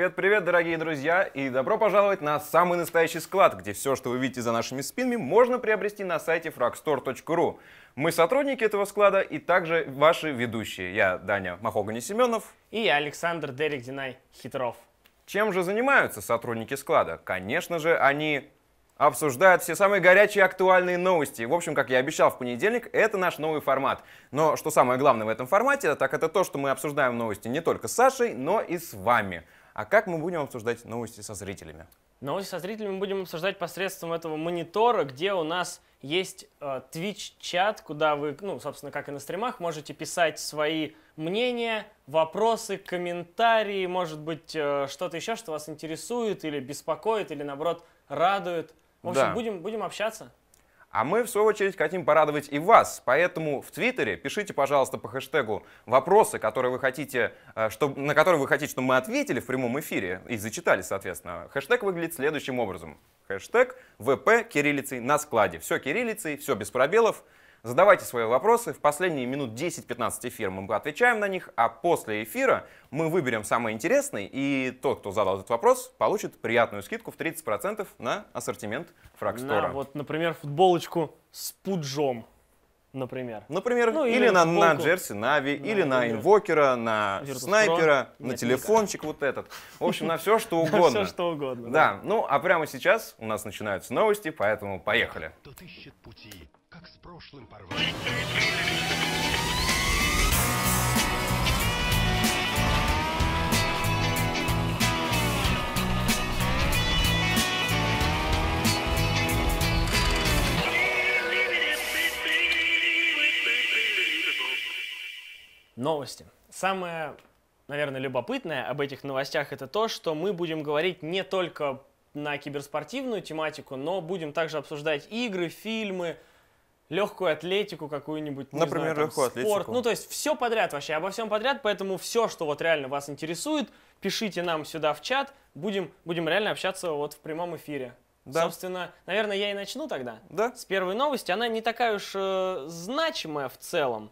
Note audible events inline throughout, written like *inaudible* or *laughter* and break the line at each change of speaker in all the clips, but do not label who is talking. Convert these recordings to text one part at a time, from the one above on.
Привет-привет, дорогие друзья, и добро пожаловать на самый настоящий склад, где все, что вы видите за нашими спинами, можно приобрести на сайте fragstore.ru. Мы сотрудники этого склада и также ваши ведущие. Я Даня Махогани-Семенов. И я Александр Дерек Динай Хитров. Чем же занимаются сотрудники склада? Конечно же, они обсуждают все самые горячие актуальные новости. В общем, как я обещал в понедельник, это наш новый формат. Но что самое главное в этом формате, так это то, что мы обсуждаем новости не только с Сашей, но и с вами. А как мы будем обсуждать новости со зрителями?
Новости со зрителями мы будем обсуждать посредством этого монитора, где у нас есть э, Twitch-чат, куда вы, ну, собственно, как и на стримах, можете писать свои мнения, вопросы, комментарии, может быть, э, что-то еще, что вас интересует или беспокоит, или, наоборот, радует. В общем, да. будем, будем общаться.
А мы, в свою очередь, хотим порадовать и вас. Поэтому в Твиттере пишите, пожалуйста, по хэштегу вопросы, которые вы хотите, э, чтобы, на которые вы хотите, чтобы мы ответили в прямом эфире и зачитали, соответственно. Хэштег выглядит следующим образом. Хэштег ВП кириллицей на складе. Все кириллицей, все без пробелов. Задавайте свои вопросы. В последние минут 10-15 эфира мы отвечаем на них, а после эфира мы выберем самый интересный, и тот, кто задал этот вопрос, получит приятную скидку в 30% на ассортимент Фрагстора. На, вот,
например, футболочку с пуджом например. Например, ну, или, или на, на Джерси
Нави, да, или на Инвокера, на Virtus Снайпера, Pro. на Нет, телефончик никак. вот этот. В общем, на все, *laughs* что угодно. На все, что угодно. Да, ну а прямо сейчас у нас начинаются новости, поэтому поехали. Кто
ищет пути как с прошлым порвать. Новости. Самое, наверное, любопытное об этих новостях это то, что мы будем говорить не только на киберспортивную тематику, но будем также обсуждать игры, фильмы, легкую атлетику какую-нибудь, Например, знаю, там, легкую спорт. Атлетику. Ну, то есть все подряд вообще, обо всем подряд, поэтому все, что вот реально вас интересует, пишите нам сюда в чат, будем, будем реально общаться вот в прямом эфире. Да. Собственно, наверное, я и начну тогда. Да. С первой новости. Она не такая уж э, значимая в целом.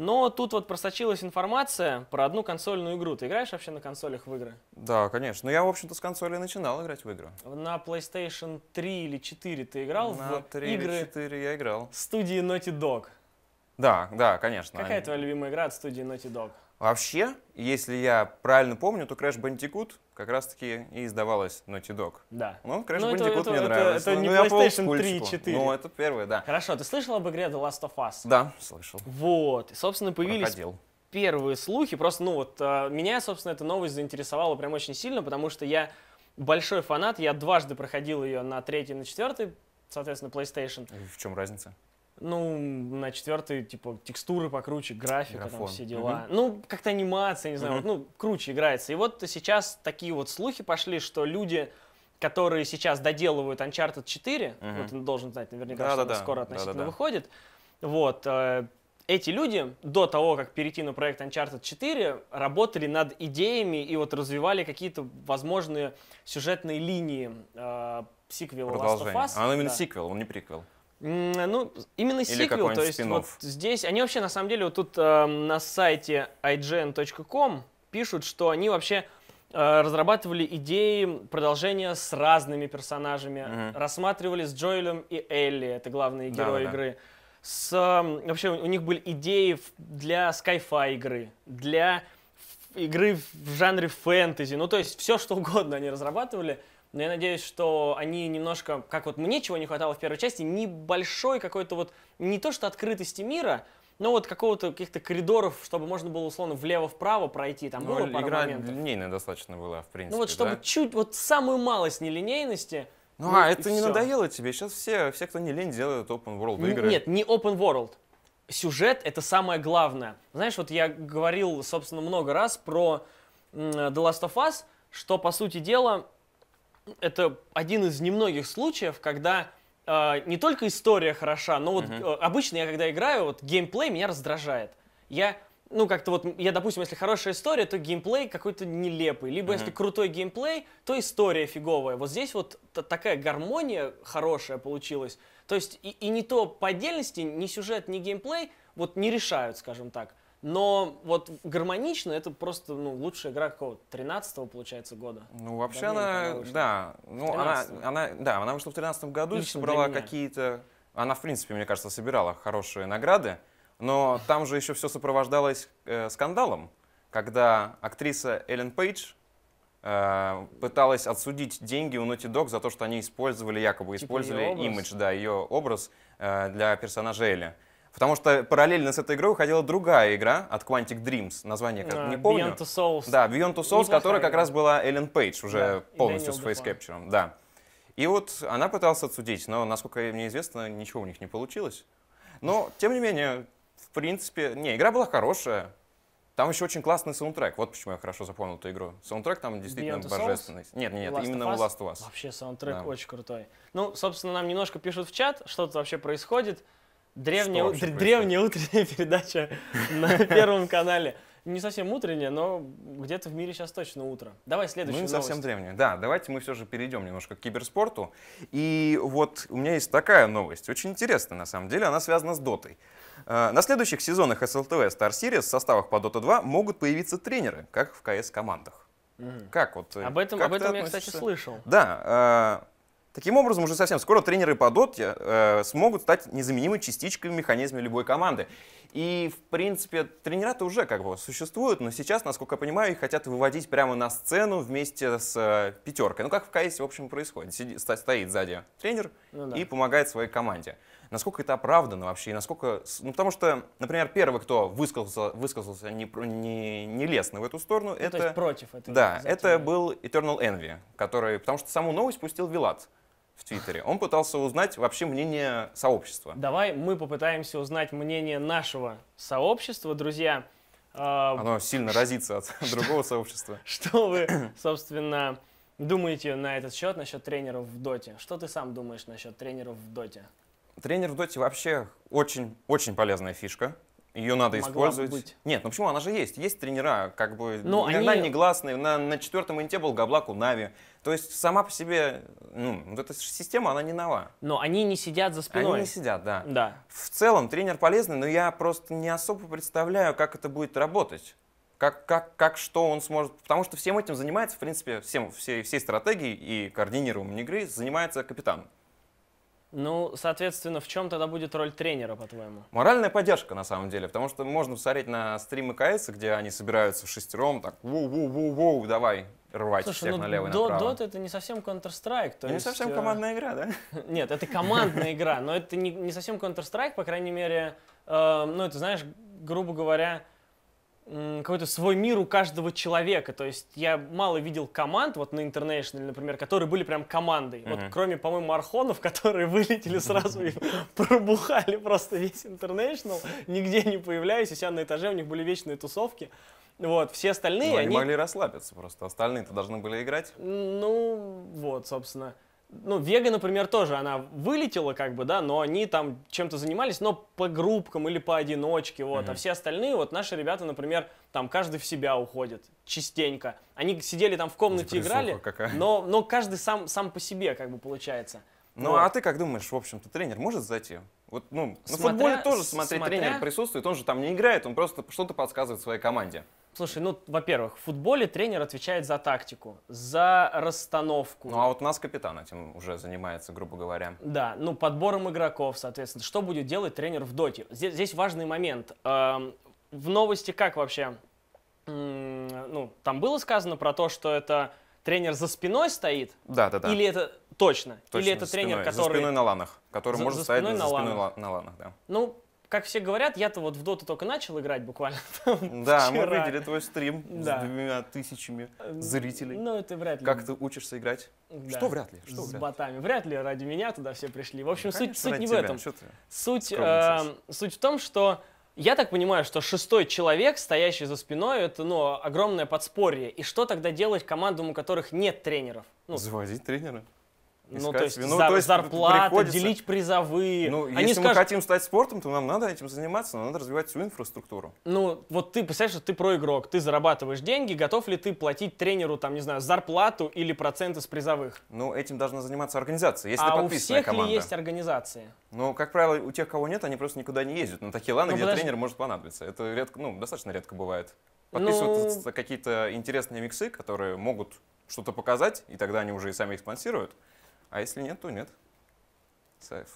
Но тут вот просочилась информация про одну консольную игру. Ты играешь вообще на консолях в игры?
Да, конечно. Но ну, я, в общем-то, с консоли начинал играть в игры.
На PlayStation 3 или 4 ты играл на в 3 игры? или 4 я играл. Студии Naughty Dog.
Да, да, конечно. Какая Они...
твоя любимая игра от студии Naughty Dog?
Вообще, если я правильно помню, то Crash Bandicoot как раз-таки и издавалась Naughty Dog. Да.
Ну, Crash ну, Bandicoot это, мне это, нравилось. Это, это ну, не PlayStation 3, 4. Ну, это первое, да. Хорошо, ты слышал об игре The Last of Us? Да, слышал.
Вот, и, собственно, появились... Проходил
первые слухи, просто, ну вот, а, меня, собственно, эта новость заинтересовала прям очень сильно, потому что я большой фанат, я дважды проходил ее на третьей, на четвертой, соответственно, PlayStation.
в чем разница?
Ну, на четвертый типа, текстуры покруче, графика, Графон. там все дела. Угу. Ну, как-то анимация, не знаю, угу. вот, ну, круче играется. И вот сейчас такие вот слухи пошли, что люди которые сейчас доделывают Uncharted 4, угу. вот он должен знать наверняка, да, что да, да. скоро относительно да, да, выходит. Вот, э, эти люди до того, как перейти на проект Uncharted 4, работали над идеями и вот развивали какие-то возможные сюжетные линии э, сиквела Last of Us. А он именно да.
сиквел, он не приквел.
Ну, именно Или сиквел, то есть вот здесь, они вообще на самом деле вот тут э, на сайте ign.com пишут, что они вообще э, разрабатывали идеи продолжения с разными персонажами, угу. рассматривали с Джоэлем и Элли, это главные герои да, да, игры. С, э, вообще у них были идеи для Skyfi игры, для игры в жанре фэнтези, ну то есть все что угодно они разрабатывали, но я надеюсь, что они немножко, как вот мне чего не хватало в первой части, небольшой какой-то вот, не то что открытости мира, но вот какого-то каких-то коридоров, чтобы можно было условно влево-вправо пройти, там ну, было пару игра моментов.
линейная достаточно была, в принципе, Ну вот чтобы да?
чуть, вот самую малость нелинейности, ну, ну а это не все. надоело
тебе? Сейчас все, все, кто не лень, делают open world игры. Нет,
не open world. Сюжет — это самое главное. Знаешь, вот я говорил, собственно, много раз про The Last of Us, что, по сути дела, это один из немногих случаев, когда э, не только история хороша, но вот uh-huh. э, обычно я когда играю, вот геймплей меня раздражает. Я ну, как-то вот, я, допустим, если хорошая история, то геймплей какой-то нелепый. Либо, mm-hmm. если крутой геймплей, то история фиговая. Вот здесь вот такая гармония хорошая получилась. То есть и, и не то по отдельности, ни сюжет, ни геймплей вот не решают, скажем так. Но вот гармонично это просто ну, лучшая игра какого 13-го, получается, года.
Ну, вообще она, да. Ну, она, она, да, она вышла в 13 году, Лично собрала какие-то... Она, в принципе, мне кажется, собирала хорошие награды, но там же еще все сопровождалось э, скандалом, когда актриса Эллен Пейдж э, пыталась отсудить деньги у Naughty Dog за то, что они использовали, якобы типа использовали имидж, да, ее образ э, для персонажа Элли. Потому что параллельно с этой игрой выходила другая игра от Quantic Dreams, название как а, не помню. Beyond Two Souls. Да, Beyond Two Souls, которая как раз была Эллен Пейдж уже да, полностью с фейскэпчером. Да. И вот она пыталась отсудить, но, насколько мне известно, ничего у них не получилось. Но, тем не менее, в принципе, не, игра была хорошая. Там еще очень классный саундтрек. Вот почему я хорошо запомнил эту игру. Саундтрек там действительно Beyond божественный. Souls? Нет, нет, Last именно у Last of Us. Вообще саундтрек да. очень
крутой. Ну, собственно, нам немножко пишут в чат, что-то вообще происходит. Древняя, что древняя утренняя *laughs* передача на *laughs* Первом канале. Не совсем утренняя, но где-то в мире сейчас точно утро. Давай следующий. Мы не новость. совсем
древняя. Да, давайте мы все же перейдем немножко к киберспорту. И вот у меня есть такая новость, очень интересная на самом деле, она связана с дотой. Э, на следующих сезонах SLTV Star Series в составах по Dota 2 могут появиться тренеры, как в КС-командах. Как вот? Э, об этом, об этом я, кстати, слышал. Да, э, Таким образом, уже совсем скоро тренеры по доте э, смогут стать незаменимой частичкой в механизме любой команды. И, в принципе, тренера-то уже как бы существуют, но сейчас, насколько я понимаю, их хотят выводить прямо на сцену вместе с э, пятеркой. Ну, как в КС, в общем, происходит. Сиди, стоит сзади тренер ну, да. и помогает своей команде. Насколько это оправдано вообще? И насколько... Ну, потому что, например, первый, кто высказался, высказался не, не, нелестно в эту сторону, ну, это... То есть
против этого. Да, это
был Eternal Envy, который... Потому что саму новость пустил Вилат в Твиттере. Он пытался узнать вообще мнение сообщества. Давай мы попытаемся
узнать мнение нашего сообщества, друзья. А, Оно
сильно разится от *laughs* другого сообщества.
Что вы, собственно, думаете на этот счет, насчет тренеров в Доте? Что ты сам думаешь насчет тренеров в Доте?
Тренер в Доте вообще очень-очень полезная фишка. Ее надо использовать. Быть. Нет, ну почему? Она же есть. Есть тренера, как бы Но ну, иногда они... негласные. На, на четвертом инте был Габлак у Нави. То есть сама по себе, ну, вот эта система, она не нова. Но они не сидят за спиной. Они не сидят, да. Да. В целом тренер полезный, но я просто не особо представляю, как это будет работать. Как, как, как что он сможет... Потому что всем этим занимается, в принципе, всем, всей, всей стратегией и координированием игры занимается капитан.
Ну, соответственно, в чем тогда будет роль тренера, по-твоему?
Моральная поддержка, на самом деле, потому что можно посмотреть на стримы КС, где они собираются в шестером, так, воу-воу-воу-воу, давай, рвать Слушай, всех ну, налево и направо. Dota
это не совсем Counter-Strike. То не есть, совсем э, командная игра, да? *laughs* Нет, это командная
игра, но это не,
совсем Counter-Strike, по крайней мере, э, ну, это, знаешь, грубо говоря, какой-то свой мир у каждого человека. То есть я мало видел команд, вот на International, например, которые были прям командой. Uh-huh. Вот кроме, по-моему, Архонов, *laughs* которые вылетели сразу и *laughs* пробухали просто весь International, нигде не появляясь, у себя на этаже у них были вечные тусовки. Вот, все остальные, ну, они... они могли
расслабиться просто, остальные-то должны были играть. Ну,
вот, собственно ну, Вега, например, тоже, она вылетела, как бы, да, но они там чем-то занимались, но по группкам или по одиночке вот, mm-hmm. а все остальные, вот, наши ребята, например, там, каждый в себя уходит, частенько. Они сидели там в комнате, играли, какая. но, но каждый сам, сам по себе, как бы, получается.
Ну, вот. а ты как думаешь, в общем-то, тренер может зайти? Вот, ну, смотря, на футболе тоже смотреть смотря... тренер присутствует, он же там не играет, он просто что-то подсказывает своей команде.
Слушай, ну, во-первых, в футболе тренер отвечает за тактику,
за расстановку. Ну, а вот нас капитан этим уже занимается, грубо говоря.
Да, ну, подбором игроков, соответственно. Что будет делать тренер в доте? Здесь, здесь важный момент. Эм, в новости как вообще? Ну, там было сказано про то, что это тренер за спиной стоит?
Да, да, да. Или это точно? точно Или это тренер, спиной. который... За спиной на ланах. Который за, может за стоять за спиной ланах, на ланах да.
Ну, как все говорят, я-то вот в доту только начал играть буквально. *laughs* Там, да, вчера. мы видели твой стрим да. с
двумя тысячами зрителей. Ну, это вряд ли. Как ты учишься играть? Да. Что вряд ли? Что с вряд
ботами. Ли? Вряд ли ради меня туда все пришли. В общем, ну, суть, суть не тебя. в этом. Суть, э, суть в том, что я так понимаю, что шестой человек, стоящий за спиной, это ну, огромное подспорье. И что тогда делать командам, у которых нет тренеров?
Ну, Заводить тренера
ну, то есть, вину. Зар, то есть зарплата, приходится... делить
призовые. Ну, Они если скажут... мы хотим стать спортом, то нам надо этим заниматься, нам надо развивать всю инфраструктуру.
Ну, вот ты представляешь, что ты проигрок, ты зарабатываешь деньги, готов ли ты платить тренеру, там, не знаю, зарплату или проценты с
призовых? Ну, этим должна заниматься организация, если а у всех команда. ли есть организации? Ну, как правило, у тех, кого нет, они просто никуда не ездят на ну, такие ланы, ну, где подожди. тренер может понадобиться. Это редко, ну, достаточно редко бывает. Ну, Подписываются ну... какие-то интересные миксы, которые могут что-то показать, и тогда они уже и сами их спонсируют. А если нет, то нет.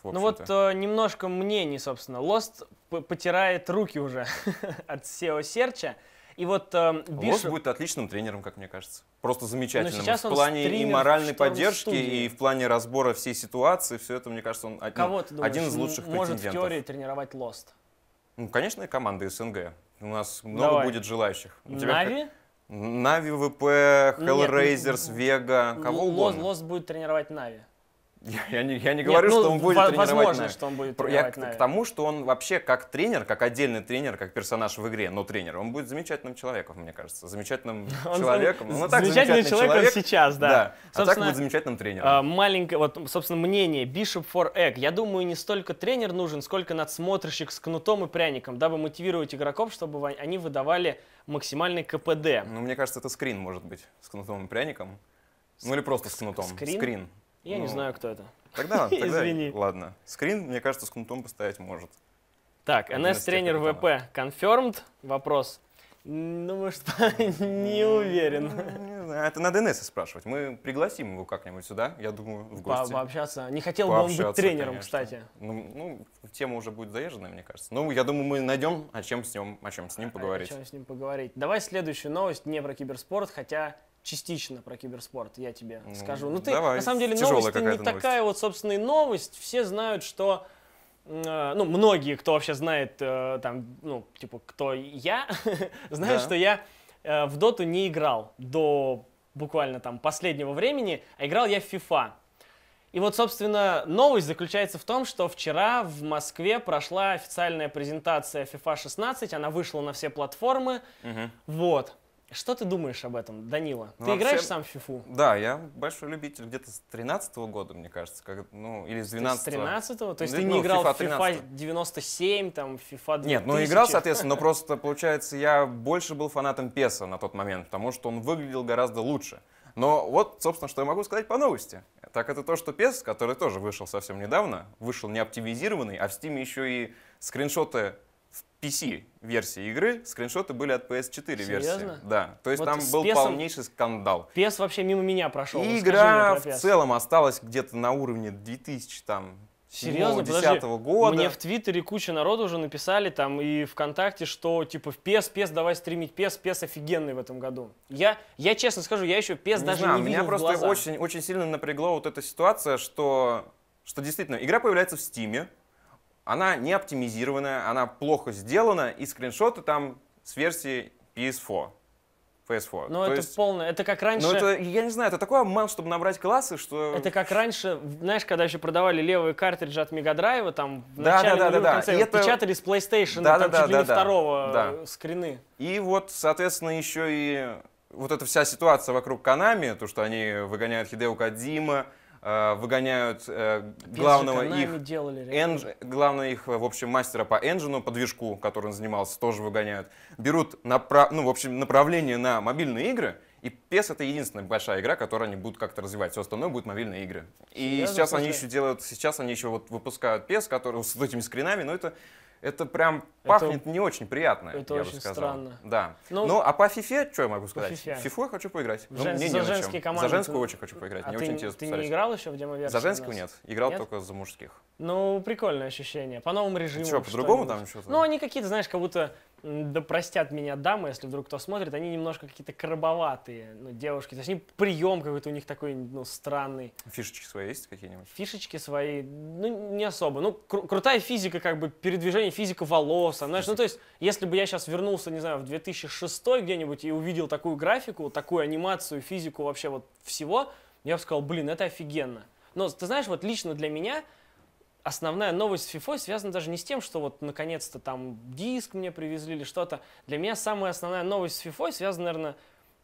ну вот
э, немножко мнений, собственно. Lost потирает руки уже *laughs* от SEO-серча. И вот э, Биш... Лос будет
отличным тренером, как мне кажется. Просто ну, замечательным. в плане и моральной поддержки, и в плане разбора всей ситуации. Все это, мне кажется, он один, Кого ты думаешь, один из лучших может в теории
тренировать Лост?
Ну, конечно, и команда СНГ. У нас много Давай. будет желающих. У тебя Нави? Как... Нави ВП, Hellraisers, Вега, кого угодно.
Лос будет тренировать Нави.
Я не, я не говорю, ну, что он будет тренировать. Возможно, что он будет тренировать Я Нави. к тому, что он вообще как тренер, как отдельный тренер, как персонаж в игре, но тренер, он будет замечательным человеком, мне кажется. Замечательным *laughs* он человеком. Он, ну, так, замечательный, замечательный человек, человек сейчас, да. да. а так будет замечательным тренером. А,
маленькое, вот, собственно, мнение Bishop for Egg. Я думаю, не столько тренер нужен, сколько надсмотрщик с кнутом и пряником, дабы мотивировать игроков, чтобы они выдавали
максимальный КПД. Ну, мне кажется, это скрин может быть с кнутом и пряником. Ну или просто с кнутом. Скрин? Скрин. Я ну, не знаю, кто это. *laughs* Тогда, Извини. ладно. Скрин, мне кажется, с кнутом поставить может.
Так, НС тренер ВП confirmed. Вопрос. Думаю, ну, что *laughs* не ну, уверен.
Ну, не знаю, это надо НС спрашивать. Мы пригласим его как-нибудь сюда, я думаю, в гости. По Пообщаться. Не хотел бы он быть тренером, кстати. Ну, тема уже будет заезжена, мне кажется. Ну, я думаю, мы найдем, о чем с ним, о чем с ним поговорить. О чем
с ним поговорить. Давай следующую новость, не про киберспорт, хотя частично про киберспорт, я тебе ну, скажу. Ну, ты, давай. на самом деле, Тяжелая новость не новость. такая вот, собственно, и новость. Все знают, что э, ну, многие, кто вообще знает, э, там, ну, типа, кто я, *laughs* знают, да. что я э, в доту не играл до буквально там последнего времени, а играл я в FIFA. И вот, собственно, новость заключается в том, что вчера в Москве прошла официальная презентация FIFA 16, она вышла на все платформы. Угу. Вот. Что ты думаешь об этом, Данила? Ну, ты вообще, играешь сам в фифу?
Да, я большой любитель где-то с 13 -го года, мне кажется, как, ну, или с 12 -го. С 13 -го? То есть ну, ты не ну, играл FIFA в
FIFA 97, там, FIFA 2000? Нет, ну, играл, соответственно, но просто,
получается, я больше был фанатом Песа на тот момент, потому что он выглядел гораздо лучше. Но вот, собственно, что я могу сказать по новости. Так это то, что PES, который тоже вышел совсем недавно, вышел не оптимизированный, а в Steam еще и скриншоты в PC-версии игры скриншоты были от PS4 Серьезно? версии. Да. То есть вот там был песом... полнейший скандал. Пес вообще мимо меня
прошел. И ну, игра в целом
осталась где-то на уровне 2000 там Серьезно, подожди, года. мне в
Твиттере куча народу уже написали, там и ВКонтакте, что типа в PES, PES давай стримить, PES, PES офигенный в этом году.
Я, я честно скажу, я еще PES не даже знаю, не видел Меня просто глаза. Очень, очень сильно напрягла вот эта ситуация, что, что действительно игра появляется в Стиме, она не оптимизированная, она плохо сделана, и скриншоты там с версии PS4. PS4. Ну, это есть... полное. Это как раньше. Ну, это, я не знаю, это такой обман, чтобы набрать
классы, что. Это как раньше, знаешь, когда еще продавали левые картриджи от Мегадрайва, там в да, начале да, да, да, конце Это... печатали с PlayStation, да, там да, чуть да, ли да, второго э, да. скрины.
И вот, соответственно, еще и вот эта вся ситуация вокруг Канами, то, что они выгоняют Хидео Кадзима, Э, выгоняют э, главного их, энж, главного их, в общем, мастера по энджину, по движку, который он занимался, тоже выгоняют. Берут направ, ну, в общем, направление на мобильные игры, и PES это единственная большая игра, которую они будут как-то развивать. Все остальное будет мобильные игры. И Серьезно, сейчас они еще делают, сейчас они еще вот выпускают PES, который с этими скринами, но это это прям пахнет не очень приятно. Это я очень бы сказал. странно. Да. Ну, ну а по фифе, что я могу сказать? По фифе. Фифу я хочу поиграть. Ну, жен... ну, мне за женские команды. За женскую ты... очень хочу поиграть. А мне ты, очень интересно. Ты посмотреть. не играл еще в демо За женскую нет. Играл нет? только за мужских.
Ну, прикольное ощущение. По новым режимам. Что, по-другому там что-то? Ну, они какие-то, знаешь, как будто да простят меня дамы, если вдруг кто смотрит, они немножко какие-то крабоватые, ну, девушки. То есть они прием какой-то у них такой, ну, странный.
Фишечки свои есть какие-нибудь?
Фишечки свои, ну, не особо. Ну, кру- крутая физика, как бы, передвижение, физика волос. знаешь, ну, то есть, если бы я сейчас вернулся, не знаю, в 2006 где-нибудь и увидел такую графику, такую анимацию, физику вообще вот всего, я бы сказал, блин, это офигенно. Но, ты знаешь, вот лично для меня основная новость с фифой связана даже не с тем, что вот наконец-то там диск мне привезли или что-то. Для меня самая основная новость с фифой связана, наверное,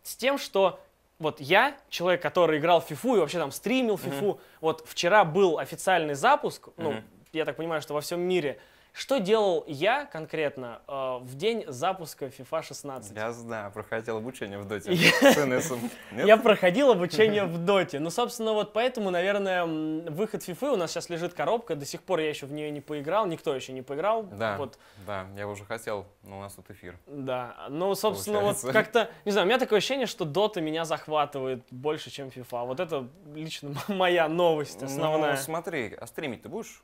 с тем, что вот я, человек, который играл в фифу и вообще там стримил фифу, mm-hmm. вот вчера был официальный запуск, ну, mm-hmm. я так понимаю, что во всем мире – что делал я конкретно э, в день запуска FIFA 16? Я знаю, проходил обучение в Доте *laughs* я... проходил обучение в Доте. Ну, собственно, вот поэтому, наверное, выход FIFA, у нас сейчас лежит коробка, до сих пор я еще в нее не поиграл, никто еще не поиграл. Да,
да, я уже хотел, но у нас тут эфир.
Да, ну, собственно, вот как-то, не знаю, у меня такое ощущение, что Дота меня захватывает больше, чем FIFA. Вот это лично *laughs* моя новость ну, основная. Ну,
смотри, а стримить ты будешь?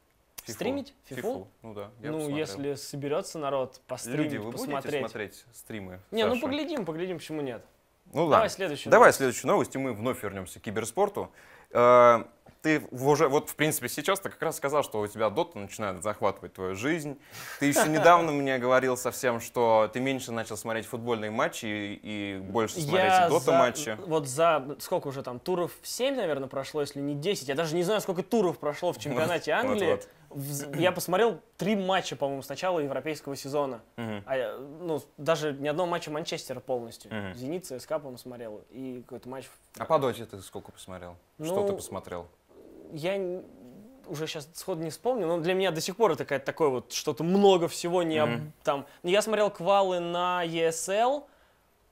FIFA. Стримить? Фифу? Ну да. Я ну, посмотрел. если
соберется народ постримить, Люди, вы посмотреть. будете смотреть
стримы? Не, Саша? ну
поглядим, поглядим, почему нет. Ну Давай да. следующую. Давай новость.
следующую новость, и мы вновь вернемся к киберспорту. Э, ты уже, вот в принципе сейчас ты как раз сказал, что у тебя дота начинает захватывать твою жизнь. Ты еще *laughs* недавно мне говорил совсем, что ты меньше начал смотреть футбольные матчи и, больше смотреть дота матчи.
Вот за сколько уже там туров 7, наверное, прошло, если не 10. Я даже не знаю, сколько туров прошло в чемпионате *laughs* Англии. *clears throat* я посмотрел три матча, по-моему, с начала европейского сезона. Uh-huh. А, ну, даже ни одного матча Манчестера полностью. Uh-huh. Зенит, ЦСКА, по-моему, смотрел. И какой-то матч... А по доте
ты сколько посмотрел? Ну, Что ты посмотрел?
Я уже сейчас сходу не вспомню, но для меня до сих пор это какая-то такое вот что-то много всего не mm-hmm. об, там. Ну, я смотрел квалы на ESL,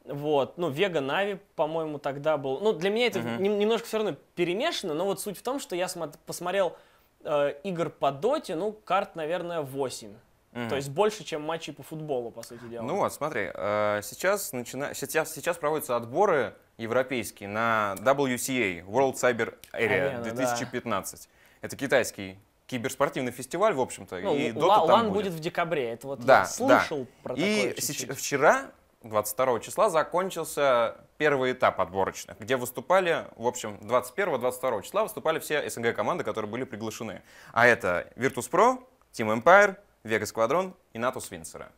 вот, ну Вега Нави, по-моему, тогда был. Ну для меня это mm-hmm. немножко все равно перемешано, но вот суть в том, что я посмотрел э, игр по доте, ну, карт, наверное, 8. Mm-hmm. То есть больше, чем матчи по футболу, по сути дела. Ну
вот, смотри, э, сейчас, начина... сейчас, сейчас проводятся отборы европейские на WCA, World Cyber Area Арена, 2015. Да. Это китайский киберспортивный фестиваль, в общем-то, ну, и Дота там будет.
будет в декабре, это вот да, я слышал да. про и такое
чуть-чуть. вчера 22 числа закончился первый этап отборочных, где выступали, в общем, 21-22 числа выступали все СНГ команды, которые были приглашены. А это Virtus.pro, Team Empire, Vegas Squadron и NATO Свинцера.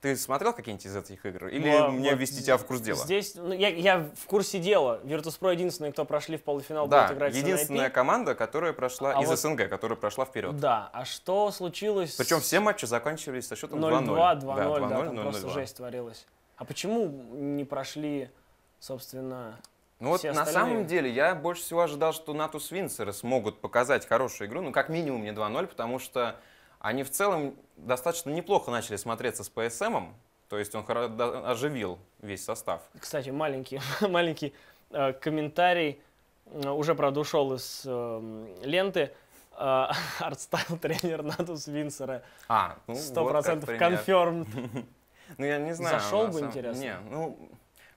Ты смотрел какие-нибудь из этих игр? Или ну, мне вот ввести тебя в курс дела?
Здесь ну, я, я в курсе дела. Virtus.pro единственные, кто прошли в полуфинал, да, будет играть единственная
команда, которая прошла а из вот... СНГ, которая прошла вперед. Да,
а что случилось?
Причем все матчи заканчивались со счетом 2-0. 2-2, 2-0, да, 2-0, да, там 0-0, просто 0-2. жесть
творилась. А почему не прошли, собственно,
ну вот остальные. на самом деле я больше всего ожидал, что Натус Винсеры смогут показать хорошую игру, ну как минимум не 2-0, потому что они в целом достаточно неплохо начали смотреться с PSM, эм, то есть он оживил весь состав.
Кстати, маленький, *laughs* маленький э, комментарий э, уже, правда, ушел из эм, э, ленты. *laughs* Артстайл-тренер Натус
Винсера. А, ну 100% вот confirmed. *laughs* Ну, я не знаю. Зашел бы, интересно. Не, ну,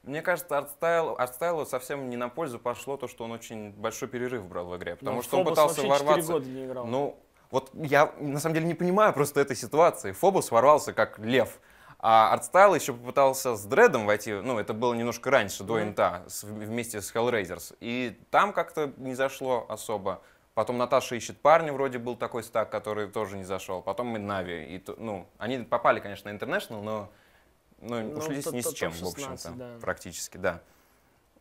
мне кажется, артстайл, артстайлу совсем не на пользу пошло то, что он очень большой перерыв брал в игре, потому Но ну, что он пытался ворваться. Года не играл. Ну, вот я на самом деле не понимаю просто этой ситуации. Фобус ворвался как лев. А Артстайл еще попытался с Дредом войти, ну, это было немножко раньше, до Инта, вместе с Hellraisers. И там как-то не зашло особо. Потом Наташа ищет парня, вроде был такой стак, который тоже не зашел. Потом мы Нави. И, ну, они попали, конечно, на International, но, но ну, ушли то, ни то, с чем, в общем-то, да. практически, да.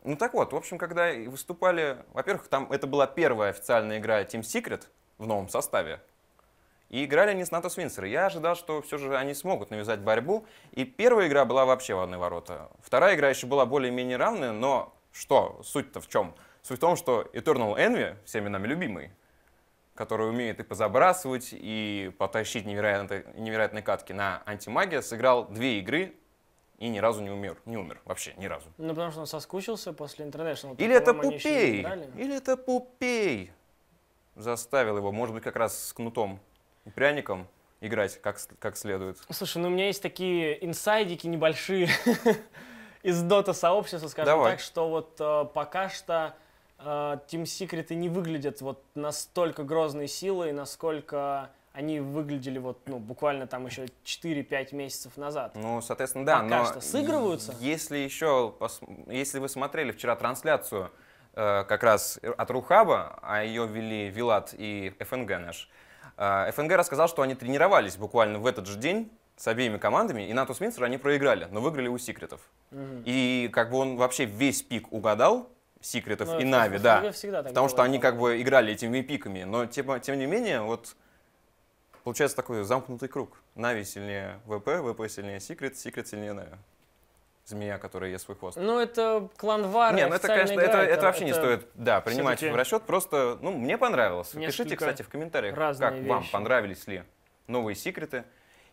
Ну так вот, в общем, когда выступали, во-первых, там это была первая официальная игра Team Secret, в новом составе. И играли они с НАТО Свинсера. Я ожидал, что все же они смогут навязать борьбу. И первая игра была вообще в одни ворота. Вторая игра еще была более-менее равная, но что? Суть-то в чем? Суть в том, что Eternal Envy, всеми нами любимый, который умеет и позабрасывать, и потащить невероятные, невероятные катки на антимагия, сыграл две игры и ни разу не умер. Не умер вообще, ни разу.
Ну, потому что он соскучился после интернешнл. Или это пупей!
Или это пупей! заставил его, может быть, как раз с кнутом и пряником играть как, как следует.
Слушай, ну у меня есть такие инсайдики небольшие *laughs* из дота-сообщества, скажем Давай. так, что вот э, пока что э, Team Secret не выглядят вот настолько грозной силой, насколько они выглядели вот, ну, буквально там еще 4-5 месяцев назад. Ну, соответственно, да. Пока но что сыгрываются.
Если еще, если вы смотрели вчера трансляцию Э, как раз от Рухаба, а ее вели Вилат и ФНГ наш, э, ФНГ рассказал, что они тренировались буквально в этот же день с обеими командами, и НАТО с они проиграли, но выиграли у Секретов. Угу. И как бы он вообще весь пик угадал, Секретов ну, и Нави, да, потому что они как бы играли этими пиками, но тем, типа, тем не менее, вот получается такой замкнутый круг. Нави сильнее ВП, ВП сильнее Секрет, Секрет сильнее Нави змея, которая ест свой хвост.
Ну, это клан Вар Не, ну это, конечно, игра, это, это, это вообще это... не стоит да, принимать в расчет.
Просто, ну, мне понравилось. Несколько Пишите, кстати, в комментариях, как вещи. вам понравились ли новые секреты.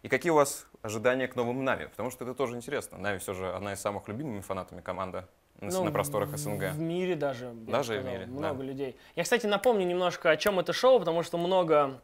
И какие у вас ожидания к новым Нави? Потому что это тоже интересно. Нави все же одна из самых любимыми фанатами команды на, ну, на просторах СНГ. В мире даже. Даже сказал, в мире. Много да.
людей. Я, кстати, напомню немножко, о чем это шоу, потому что много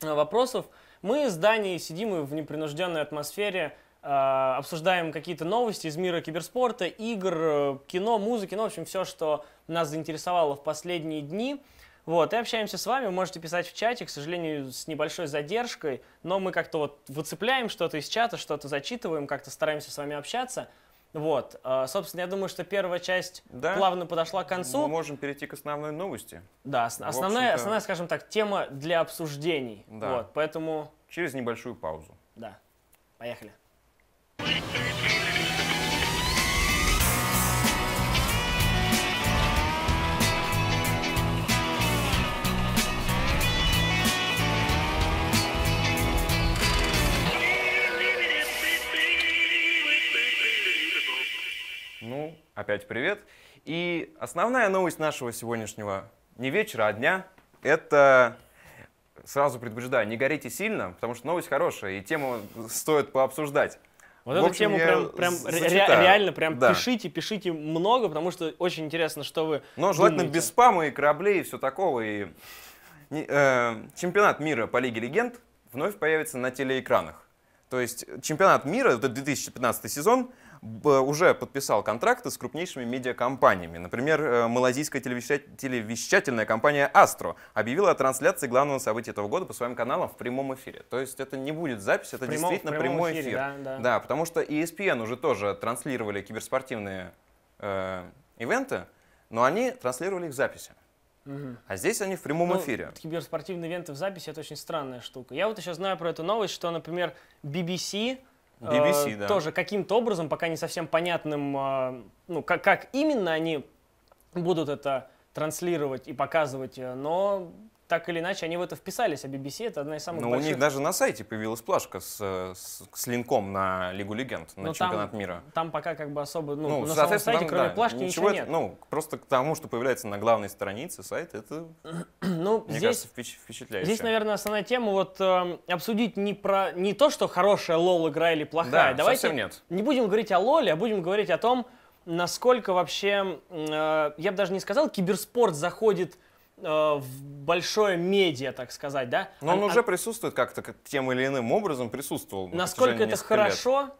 э, вопросов. Мы с Даней сидим и в непринужденной атмосфере Э, обсуждаем какие-то новости из мира киберспорта, игр, э, кино, музыки, ну, в общем, все, что нас заинтересовало в последние дни. Вот, и общаемся с вами, вы можете писать в чате, к сожалению, с небольшой задержкой, но мы как-то вот выцепляем что-то из чата, что-то зачитываем, как-то стараемся с вами общаться. Вот, э, собственно, я думаю, что первая часть да. плавно подошла к концу. Мы
можем перейти к основной новости.
Да, основная, основная, скажем так, тема для обсуждений. Да. Вот, поэтому... Через
небольшую паузу.
Да, поехали.
Ну, опять привет. И основная новость нашего сегодняшнего не вечера, а дня — это сразу предупреждаю, не горите сильно, потому что новость хорошая, и тему стоит пообсуждать. Вот эту тему прям, прям ре- реально прям да.
пишите, пишите много, потому что очень интересно, что вы.
Но думаете. желательно без спама и кораблей и все такого. И... Э, чемпионат мира по Лиге Легенд вновь появится на телеэкранах. То есть чемпионат мира, это 2015 сезон, уже подписал контракты с крупнейшими медиакомпаниями. Например, э, малазийская телевещательная компания Astro объявила о трансляции главного события этого года по своим каналам в прямом эфире. То есть это не будет запись, это прямом, действительно прямой эфире, эфир. Да, да. да, потому что ESPN уже тоже транслировали киберспортивные э, ивенты, но они транслировали их в записи. Угу. А здесь они в прямом ну, эфире.
Киберспортивные ивенты в записи это очень странная штука. Я вот еще знаю про эту новость, что, например, BBC
BBC, э, да. Тоже
каким-то образом, пока не совсем понятным, э, ну, как, как именно они будут это транслировать и показывать, э, но так или иначе они в это вписались, а BBC это одна из самых Но ну, больших... у них даже
на сайте появилась плашка с, с, с линком на Лигу Легенд, на Но ну, чемпионат там, мира.
Там пока как бы особо, ну, ну на самом сайте, там, кроме да, плашки, ничего, ничего нет. Это,
ну, просто к тому, что появляется на главной странице сайта, это *clears throat* Ну, Мне здесь, кажется, впечатляюще. Здесь, наверное,
основная тема вот э, обсудить не про не то, что хорошая лол игра или плохая. Да, Давайте совсем нет. Не будем говорить о лоле, а будем говорить о том, насколько вообще, э, я бы даже не сказал, киберспорт заходит э, в большое медиа, так сказать, да? Но он, он а, уже он... А
присутствует как-то как тем или иным образом присутствовал. Насколько это хорошо?
Лет.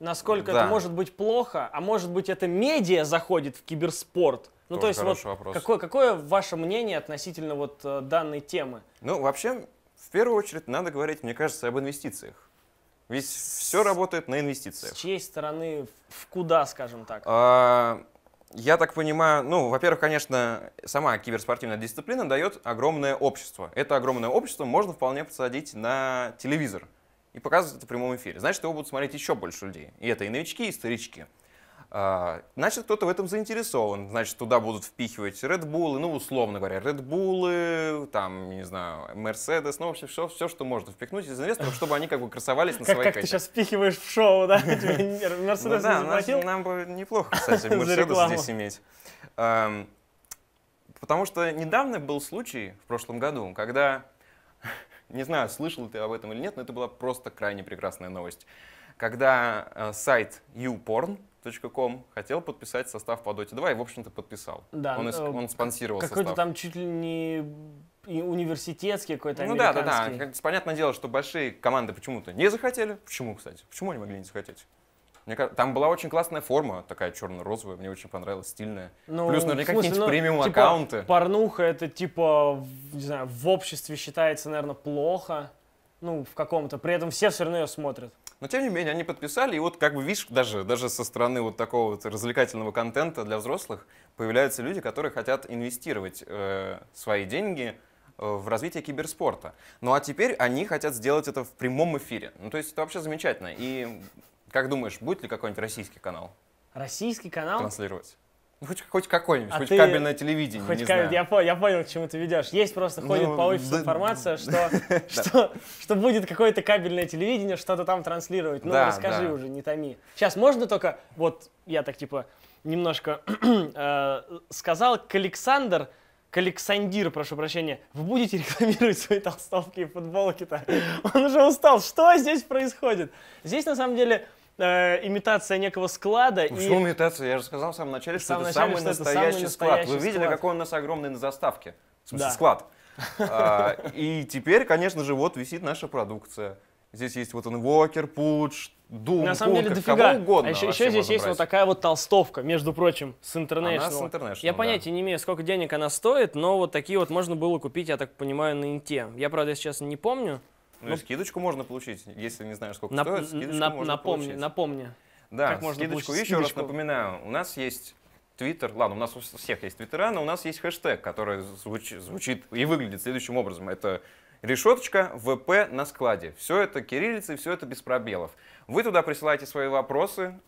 Насколько да. это может быть плохо, а может быть это медиа заходит в киберспорт, ну, Тоже то есть, вот вопрос. Какое, какое ваше мнение относительно вот э, данной темы?
Ну, вообще, в первую очередь, надо говорить, мне кажется, об инвестициях. Ведь с... все работает на инвестициях. С чьей стороны, в куда, скажем так? А, я так понимаю, ну, во-первых, конечно, сама киберспортивная дисциплина дает огромное общество. Это огромное общество можно вполне посадить на телевизор и показывать это в прямом эфире. Значит, его будут смотреть еще больше людей. И это и новички, и старички. А, значит, кто-то в этом заинтересован. Значит, туда будут впихивать Red Bull, ну, условно говоря, Red Bull, э, там, не знаю, Mercedes, ну, вообще все, все, что можно впихнуть из инвесторов, чтобы они как бы красовались на своей Как, как ты сейчас впихиваешь в шоу, да? Mercedes *laughs* заплатил? нам бы неплохо, кстати, Mercedes *laughs* здесь иметь. Потому что недавно был случай, в прошлом году, когда, *laughs* не знаю, слышал ты об этом или нет, но это была просто крайне прекрасная новость. Когда э, сайт YouPorn, Ком хотел подписать состав по Dota 2 и, в общем-то, подписал. Да, он, э, он спонсировал какой-то состав. Какой-то там чуть
ли не университетский какой-то Ну да, да, да.
Понятное дело, что большие команды почему-то не захотели. Почему, кстати? Почему они могли не захотеть? Мне кажется, там была очень классная форма, такая черно-розовая, мне очень понравилась, стильная. Ну, Плюс наверняка какие-нибудь ну, премиум типа, аккаунты. Порнуха
это типа, не знаю, в обществе считается, наверное, плохо. Ну, в каком-то. При этом все все равно ее смотрят.
Но тем не менее, они подписали, и вот как бы видишь, даже, даже со стороны вот такого вот развлекательного контента для взрослых появляются люди, которые хотят инвестировать э, свои деньги э, в развитие киберспорта. Ну а теперь они хотят сделать это в прямом эфире. Ну то есть это вообще замечательно. И как думаешь, будет ли какой-нибудь российский канал?
Российский канал? Транслировать.
Ну, хоть, хоть какое-нибудь, а хоть ты... кабельное телевидение, хоть не кабель... знаю. Я,
понял, я понял, к чему ты ведешь. Есть просто, ходит ну, по офису да... информация, что, *laughs* что, что будет какое-то кабельное телевидение, что-то там транслировать. Ну, да, расскажи да. уже, не томи. Сейчас можно только, вот я так типа немножко *clears throat* э, сказал, Александр, Калександир, прошу прощения, вы будете рекламировать свои толстовки и футболки-то? *laughs* Он уже устал. Что здесь происходит? Здесь, на самом деле, э, имитация некого склада. Ну, и... Что
имитация? Я же сказал в самом начале, в самом что это начале, самый что настоящий, это самый настоящий склад. Вы видели, склад. какой он у нас огромный на заставке? В смысле, да. склад. *laughs* а, и теперь, конечно же, вот висит наша продукция. Здесь есть вот он Walker, Пудж, Дум, На самом деле дофига. Кого угодно. А еще, еще здесь есть брать. вот
такая вот толстовка, между прочим, с International. Она с International, Я да. понятия не имею, сколько денег она стоит, но вот такие вот можно было купить, я так понимаю, на Инте. Я, правда, сейчас не помню.
Ну, ну скидочку можно получить, если не знаешь, сколько нап- стоит, скидочку нап- можно напомни, получить. Напомни, да, как можно скидочку. Еще скидочку? раз напоминаю, у нас есть Твиттер, ладно, у нас у всех есть Твиттера, но у нас есть хэштег, который звуч, звучит и выглядит следующим образом. Это решеточка ВП на складе. Все это кириллицы, все это без пробелов. Вы туда присылаете свои вопросы,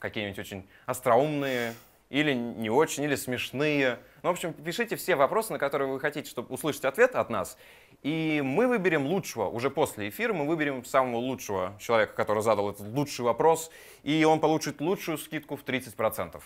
какие-нибудь очень остроумные, или не очень, или смешные. Ну, в общем, пишите все вопросы, на которые вы хотите, чтобы услышать ответ от нас. И мы выберем лучшего, уже после эфира мы выберем самого лучшего человека, который задал этот лучший вопрос, и он получит лучшую скидку в 30%.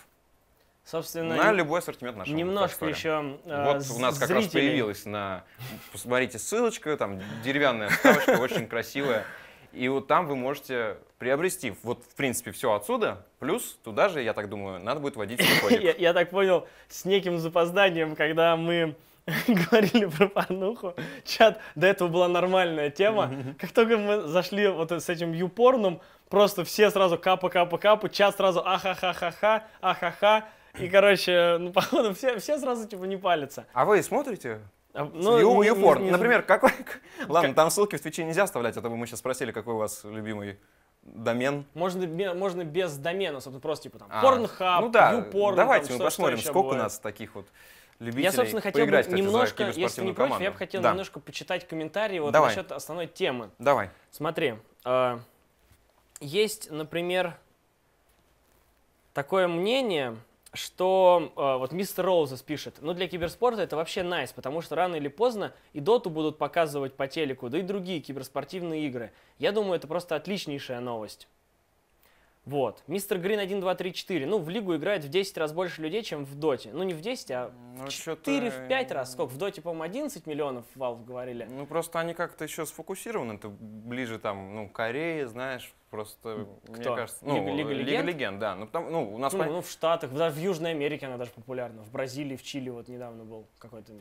Собственно, на любой ассортимент нашего Немножко еще э, Вот у нас как раз появилась
на... Посмотрите, ссылочка, там деревянная вставочка, очень красивая. И вот там вы можете приобрести вот, в принципе, все отсюда, плюс туда же, я так думаю, надо будет водить *laughs* я,
я так понял, с неким запозданием, когда мы *laughs* говорили про порнуху. Чат, до этого была нормальная тема. Как только мы зашли вот с этим юпорном, просто все сразу капа-капа-капа, чат сразу ахахахаха, ахаха. И, короче, ну, *laughs* походу, все, все сразу типа не палятся. А вы смотрите
а, ну, Ю, Юпорн. Не, не, Например, какой... *laughs* Ладно, как... там ссылки в Твиче нельзя оставлять, а то бы мы сейчас спросили, какой у вас любимый домен. Можно, можно без домена, собственно, просто типа там а, Pornhub, Ну да, YouPorn, давайте там, мы что, посмотрим, что сколько бывает. у нас таких вот любителей Я, собственно, хотел бы немножко, если не против, я бы хотел да. немножко
почитать комментарии вот Давай. насчет основной темы. Давай. Смотри, э, есть, например, такое мнение, что э, вот мистер Роузес пишет, ну для киберспорта это вообще найс, nice, потому что рано или поздно и доту будут показывать по телеку, да и другие киберспортивные игры. Я думаю, это просто отличнейшая новость. Вот. Мистер Грин 1, 2, 3, 4. Ну, в лигу играет в 10 раз больше людей, чем в доте. Ну, не в 10, а ну, в 4, в 5 раз. Сколько? В доте, по-моему, 11 миллионов Valve говорили. Ну,
просто они как-то еще сфокусированы. это ближе там, ну, Корея, знаешь, просто, Кто? мне кажется... Ну, Лига, Лига, Лига легенд? Лига легенд, да. Ну, потому, ну, у нас... Ну, пон... ну,
в Штатах, даже в Южной Америке она даже популярна. В Бразилии, в Чили вот недавно был какой-то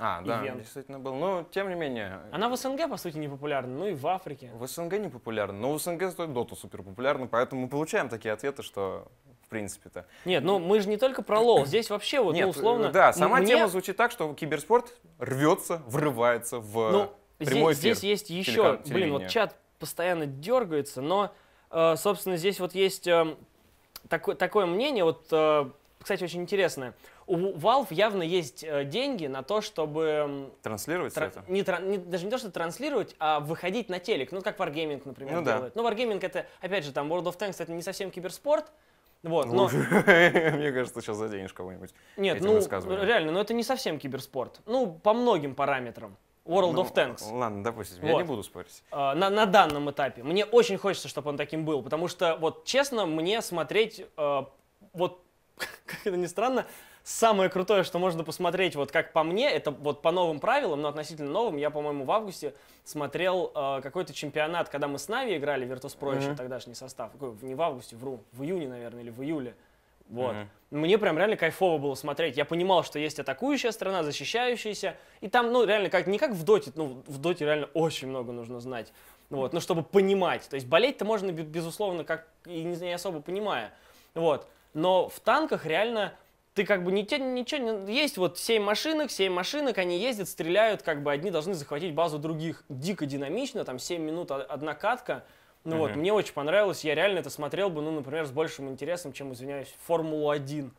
а, да, ивент. действительно был. Но, тем не менее... Она в СНГ, по сути, не популярна, ну и в Африке. В СНГ не популярна, но в СНГ стоит Доту супер популярна, поэтому мы получаем такие ответы, что в принципе-то. Нет, ну мы же не только
про лол, здесь вообще вот, ну, Нет, ну, условно... Да, сама мне... тема
звучит так, что киберспорт рвется, врывается в э, ну, прямой здесь, эфир. Здесь есть еще, блин, вот чат
постоянно дергается, но, э, собственно, здесь вот есть эм, такое, такое мнение, вот э, кстати, очень интересное. У Valve явно есть э, деньги на то,
чтобы... Транслировать тра- это? Не,
тра- не, даже не то, что транслировать, а выходить на телек. Ну, как Wargaming, например, ну, делает. Да. Ну, Wargaming это, опять же, там World of Tanks это не совсем киберспорт, вот, но... *laughs*
Мне кажется, сейчас заденешь кого-нибудь. Нет, ну,
реально, но это не совсем киберспорт. Ну, по многим параметрам. World ну, of Tanks.
Ладно, допустим, вот. я не буду спорить.
А, на, на данном этапе. Мне очень хочется, чтобы он таким был, потому что, вот честно, мне смотреть э, вот *laughs* как это ни странно, самое крутое, что можно посмотреть, вот как по мне, это вот по новым правилам, но относительно новым, я, по-моему, в августе смотрел э, какой-то чемпионат, когда мы с Нави играли, Virtus.pro mm-hmm. тогдашний состав, не в августе, вру, в июне, наверное, или в июле. Вот. Mm-hmm. Мне прям реально кайфово было смотреть. Я понимал, что есть атакующая сторона, защищающаяся. И там, ну, реально, как, не как в доте, ну, в доте реально очень много нужно знать. Вот, ну, чтобы понимать. То есть болеть-то можно, безусловно, как и не особо понимая. Вот но в танках реально ты как бы ничего, ничего не... Есть вот 7 машинок, 7 машинок, они ездят, стреляют, как бы одни должны захватить базу других. Дико динамично, там 7 минут а, одна катка. Ну угу. вот, мне очень понравилось, я реально это смотрел бы, ну, например, с большим интересом, чем, извиняюсь, Формулу-1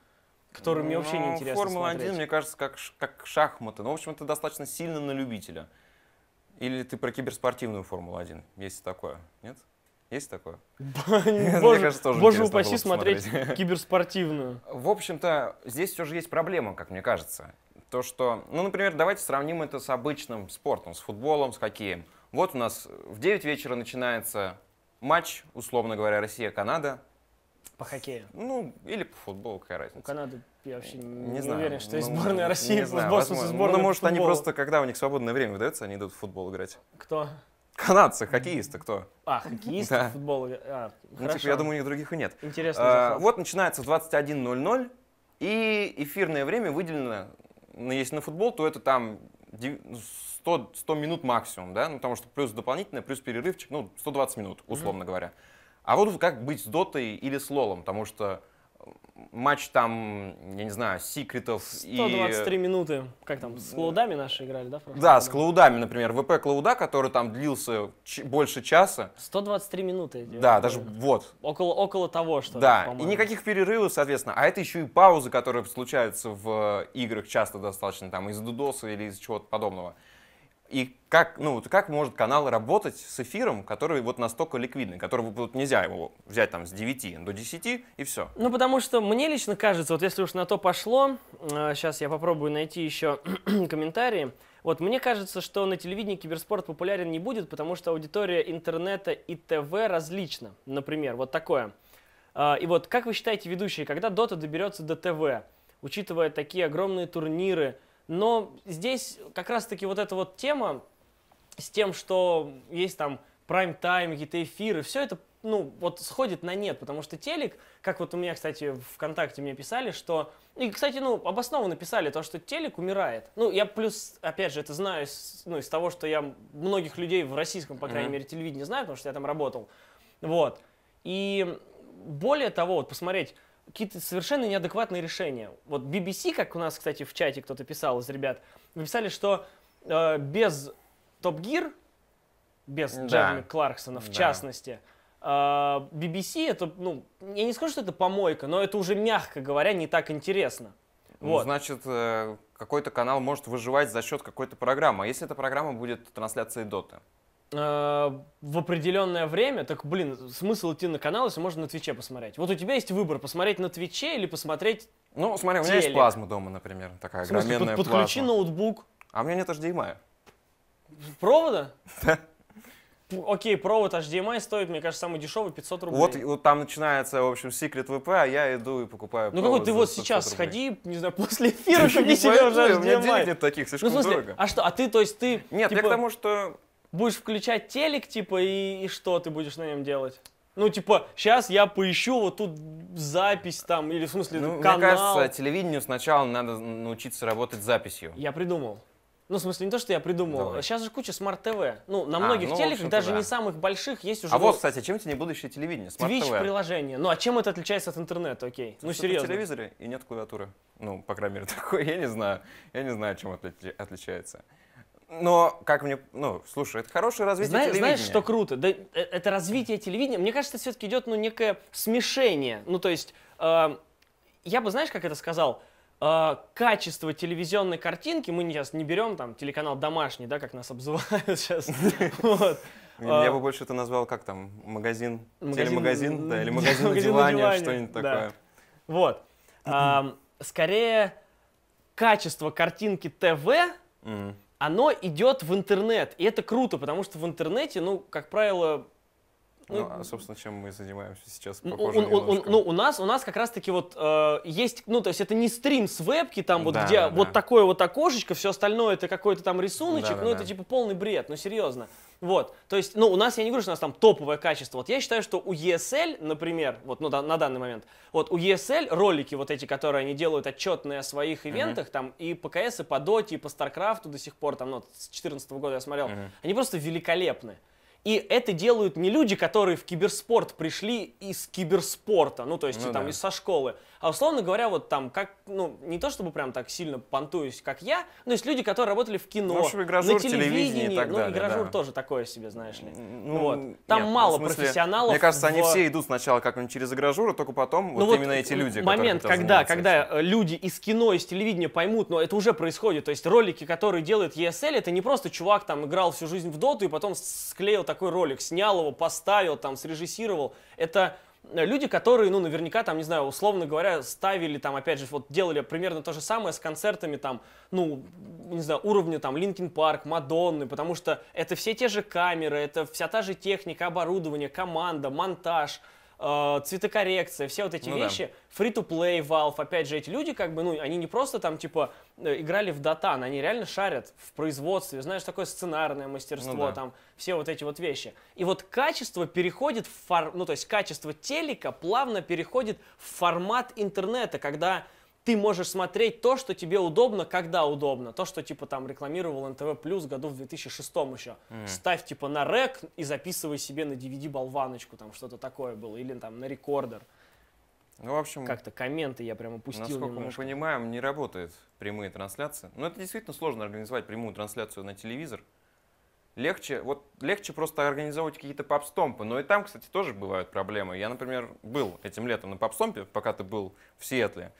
который ну, мне вообще не ну, интересно Формула-1, мне
кажется, как, как шахматы. Ну, в общем, это достаточно сильно на любителя. Или ты про киберспортивную Формулу-1, есть такое, нет? Есть такое? *laughs* Боже, кажется, тоже боже упаси смотреть киберспортивную. В общем-то, здесь все же есть проблема, как мне кажется. То, что, ну, например, давайте сравним это с обычным спортом, с футболом, с хоккеем. Вот у нас в 9 вечера начинается матч, условно говоря, Россия-Канада. По хоккею? Ну, или по футболу, какая разница. У
Канады я вообще не, не знаю. уверен, что есть ну, сборная России, не знаю, возможно. сборная Ну, может, они просто,
когда у них свободное время выдается, они идут в футбол играть. Кто? Канадцы, хоккеисты кто? А, хоккеисты, да.
футбол. А, ну, типа, я думаю, у них
других и нет. Интересно. А, вот начинается в 21.00, и эфирное время выделено, ну, если на футбол, то это там 100, 100 минут максимум, да, ну, потому что плюс дополнительное, плюс перерывчик, ну, 120 минут, условно mm-hmm. говоря. А вот как быть с дотой или с лолом, потому что матч там, я не знаю, секретов 123 и...
минуты, как там, с клаудами наши играли, да? Да, с
клаудами, например, ВП клауда, который там длился больше часа.
123 минуты. Да, даже вот. Около, около того, что Да, и никаких
перерывов, соответственно. А это еще и паузы, которые случаются в э, играх часто достаточно, там, из дудоса или из чего-то подобного. И как, ну, как может канал работать с эфиром, который вот настолько ликвидный, которого вот нельзя его взять там с 9 до 10 и все? Ну, потому что
мне лично кажется, вот если уж на то пошло, сейчас э, я попробую найти еще *clears throat* комментарии, вот мне кажется, что на телевидении киберспорт популярен не будет, потому что аудитория интернета и ТВ различна, например, вот такое. А, и вот как вы считаете, ведущие, когда Дота доберется до ТВ, учитывая такие огромные турниры, но здесь как раз-таки вот эта вот тема с тем, что есть там прайм-тайм, какие-то эфиры, все это ну, вот сходит на нет, потому что телек, как вот у меня, кстати, ВКонтакте мне писали, что... И, кстати, ну, обоснованно писали то, что телек умирает. Ну, я плюс, опять же, это знаю из, ну, из того, что я многих людей в российском, по крайней mm-hmm. мере, телевидении знаю, потому что я там работал. Вот. И более того, вот посмотреть, какие-то совершенно неадекватные решения. Вот BBC, как у нас, кстати, в чате кто-то писал из ребят, написали, что э, без Топ Гир, без да. Джереми Кларксона в да. частности, э, BBC это, ну, я не скажу, что это помойка, но это уже, мягко
говоря, не так
интересно.
Ну, Значит, э, какой-то канал может выживать за счет какой-то программы. А если эта программа будет трансляцией Доты?
Э, в определенное время, так, блин, смысл идти на канал, если можно на Твиче посмотреть. Вот у тебя есть выбор, посмотреть на Твиче или посмотреть Ну, смотри, у меня есть плазма дома, например,
такая смысле, огроменная под- подключи плазма.
ноутбук. А у меня нет HDMI. Провода? *laughs* Да. П- Окей, провод HDMI
стоит, мне кажется, самый дешевый 500 рублей. Вот, вот там начинается, в общем, секрет ВП, а я иду и покупаю ну какой ты вот сейчас рублей. сходи,
не знаю, *laughs* после эфира, чтобы не себе пойду, уже У меня денег нет таких, Ну, слишком смысле, дорого. а что, а ты, то есть ты, Нет, я к типа тому, что будешь включать телек, типа, и, и что ты будешь на нем делать? Ну, типа, сейчас я поищу вот тут запись там, или в смысле ну, канал. Мне кажется,
телевидению сначала надо научиться работать с записью.
Я придумал. Ну, в смысле, не то, что я придумал. Давай. Сейчас же куча смарт-ТВ. Ну, на а, многих а, ну, телеках, даже да. не самых больших, есть уже... А вот, кстати, чем тебе
будущее телевидение? Твич-приложение.
Ну, а чем это отличается от интернета, окей? То, ну, серьезно. В
телевизоре и нет клавиатуры. Ну, по крайней мере, *laughs* такое я не знаю. Я не знаю, чем это отличается. Но, как мне, ну, слушай, это хорошее развитие знаешь, телевидения. Знаешь, что
круто? Да, э, это развитие телевидения. Мне кажется, все-таки идет, ну, некое смешение. Ну, то есть, э, я бы, знаешь, как это сказал? Э, качество телевизионной картинки, мы сейчас не берем там телеканал «Домашний», да, как нас обзывают *laughs* сейчас.
Вот. Я э, бы больше это назвал, как там, магазин, телемагазин, да, или *laughs* магазин на диване, что-нибудь такое.
Вот. Эм, скорее, качество картинки ТВ оно идет в интернет. И это круто, потому что в интернете, ну, как правило,
ну, ну, собственно, чем мы занимаемся сейчас, похоже, у, у,
Ну, у нас, у нас как раз-таки вот э, есть, ну, то есть это не стрим с вебки, там вот да, где да, вот такое вот окошечко, все остальное это какой-то там рисуночек, да, ну, да. это типа полный бред, ну, серьезно. Вот, то есть, ну, у нас, я не говорю, что у нас там топовое качество, вот я считаю, что у ESL, например, вот, ну, да, на данный момент, вот у ESL ролики вот эти, которые они делают отчетные о своих ивентах, mm-hmm. там, и по КС, и по Доте, и по Старкрафту до сих пор, там, ну, с 2014 года я смотрел, mm-hmm. они просто великолепны. И это делают не люди, которые в киберспорт пришли из киберспорта, ну то есть ну, там да. из со школы, а условно говоря, вот там, как, ну, не то чтобы прям так сильно понтуюсь, как я, но есть люди, которые работали в кино, ну, в общем, игражур, на телевидении, и так ну, далее, ну, игражур да. тоже такое себе, знаешь ли. Ну, вот. Там нет, мало смысле, профессионалов. Мне кажется, в... они все
идут сначала как-нибудь через игражур, а только потом ну, вот, вот именно эти люди. Момент, когда,
когда э, люди из кино, из телевидения поймут, но это уже происходит, то есть ролики, которые делает ESL, это не просто чувак там играл всю жизнь в доту и потом склеил такой ролик, снял его, поставил, там, срежиссировал. Это Э, люди, которые, ну, наверняка, там, не знаю, условно говоря, ставили, там, опять же, вот делали примерно то же самое с концертами, там, ну, не знаю, уровня, там, Линкин Парк, Мадонны, потому что это все те же камеры, это вся та же техника, оборудование, команда, монтаж – Э, цветокоррекция, все вот эти ну, вещи. Да. Free-to-play Valve, опять же, эти люди, как бы, ну, они не просто там, типа, э, играли в Дотан, они реально шарят в производстве, знаешь, такое сценарное мастерство, ну, да. там, все вот эти вот вещи. И вот качество переходит в фор... ну, то есть качество телека плавно переходит в формат интернета, когда ты можешь смотреть то, что тебе удобно, когда удобно. То, что типа там рекламировал НТВ Плюс году в 2006 еще. Mm. Ставь типа на рек и записывай себе на DVD-болваночку, там что-то такое было, или там на рекордер. Ну, в общем... Как-то комменты я прямо пустил. Насколько немножко. мы
понимаем, не работают прямые трансляции. Но ну, это действительно сложно организовать прямую трансляцию на телевизор. Легче, вот легче просто организовывать какие-то попстомпы. Но и там, кстати, тоже бывают проблемы. Я, например, был этим летом на попстомпе, пока ты был в Сиэтле.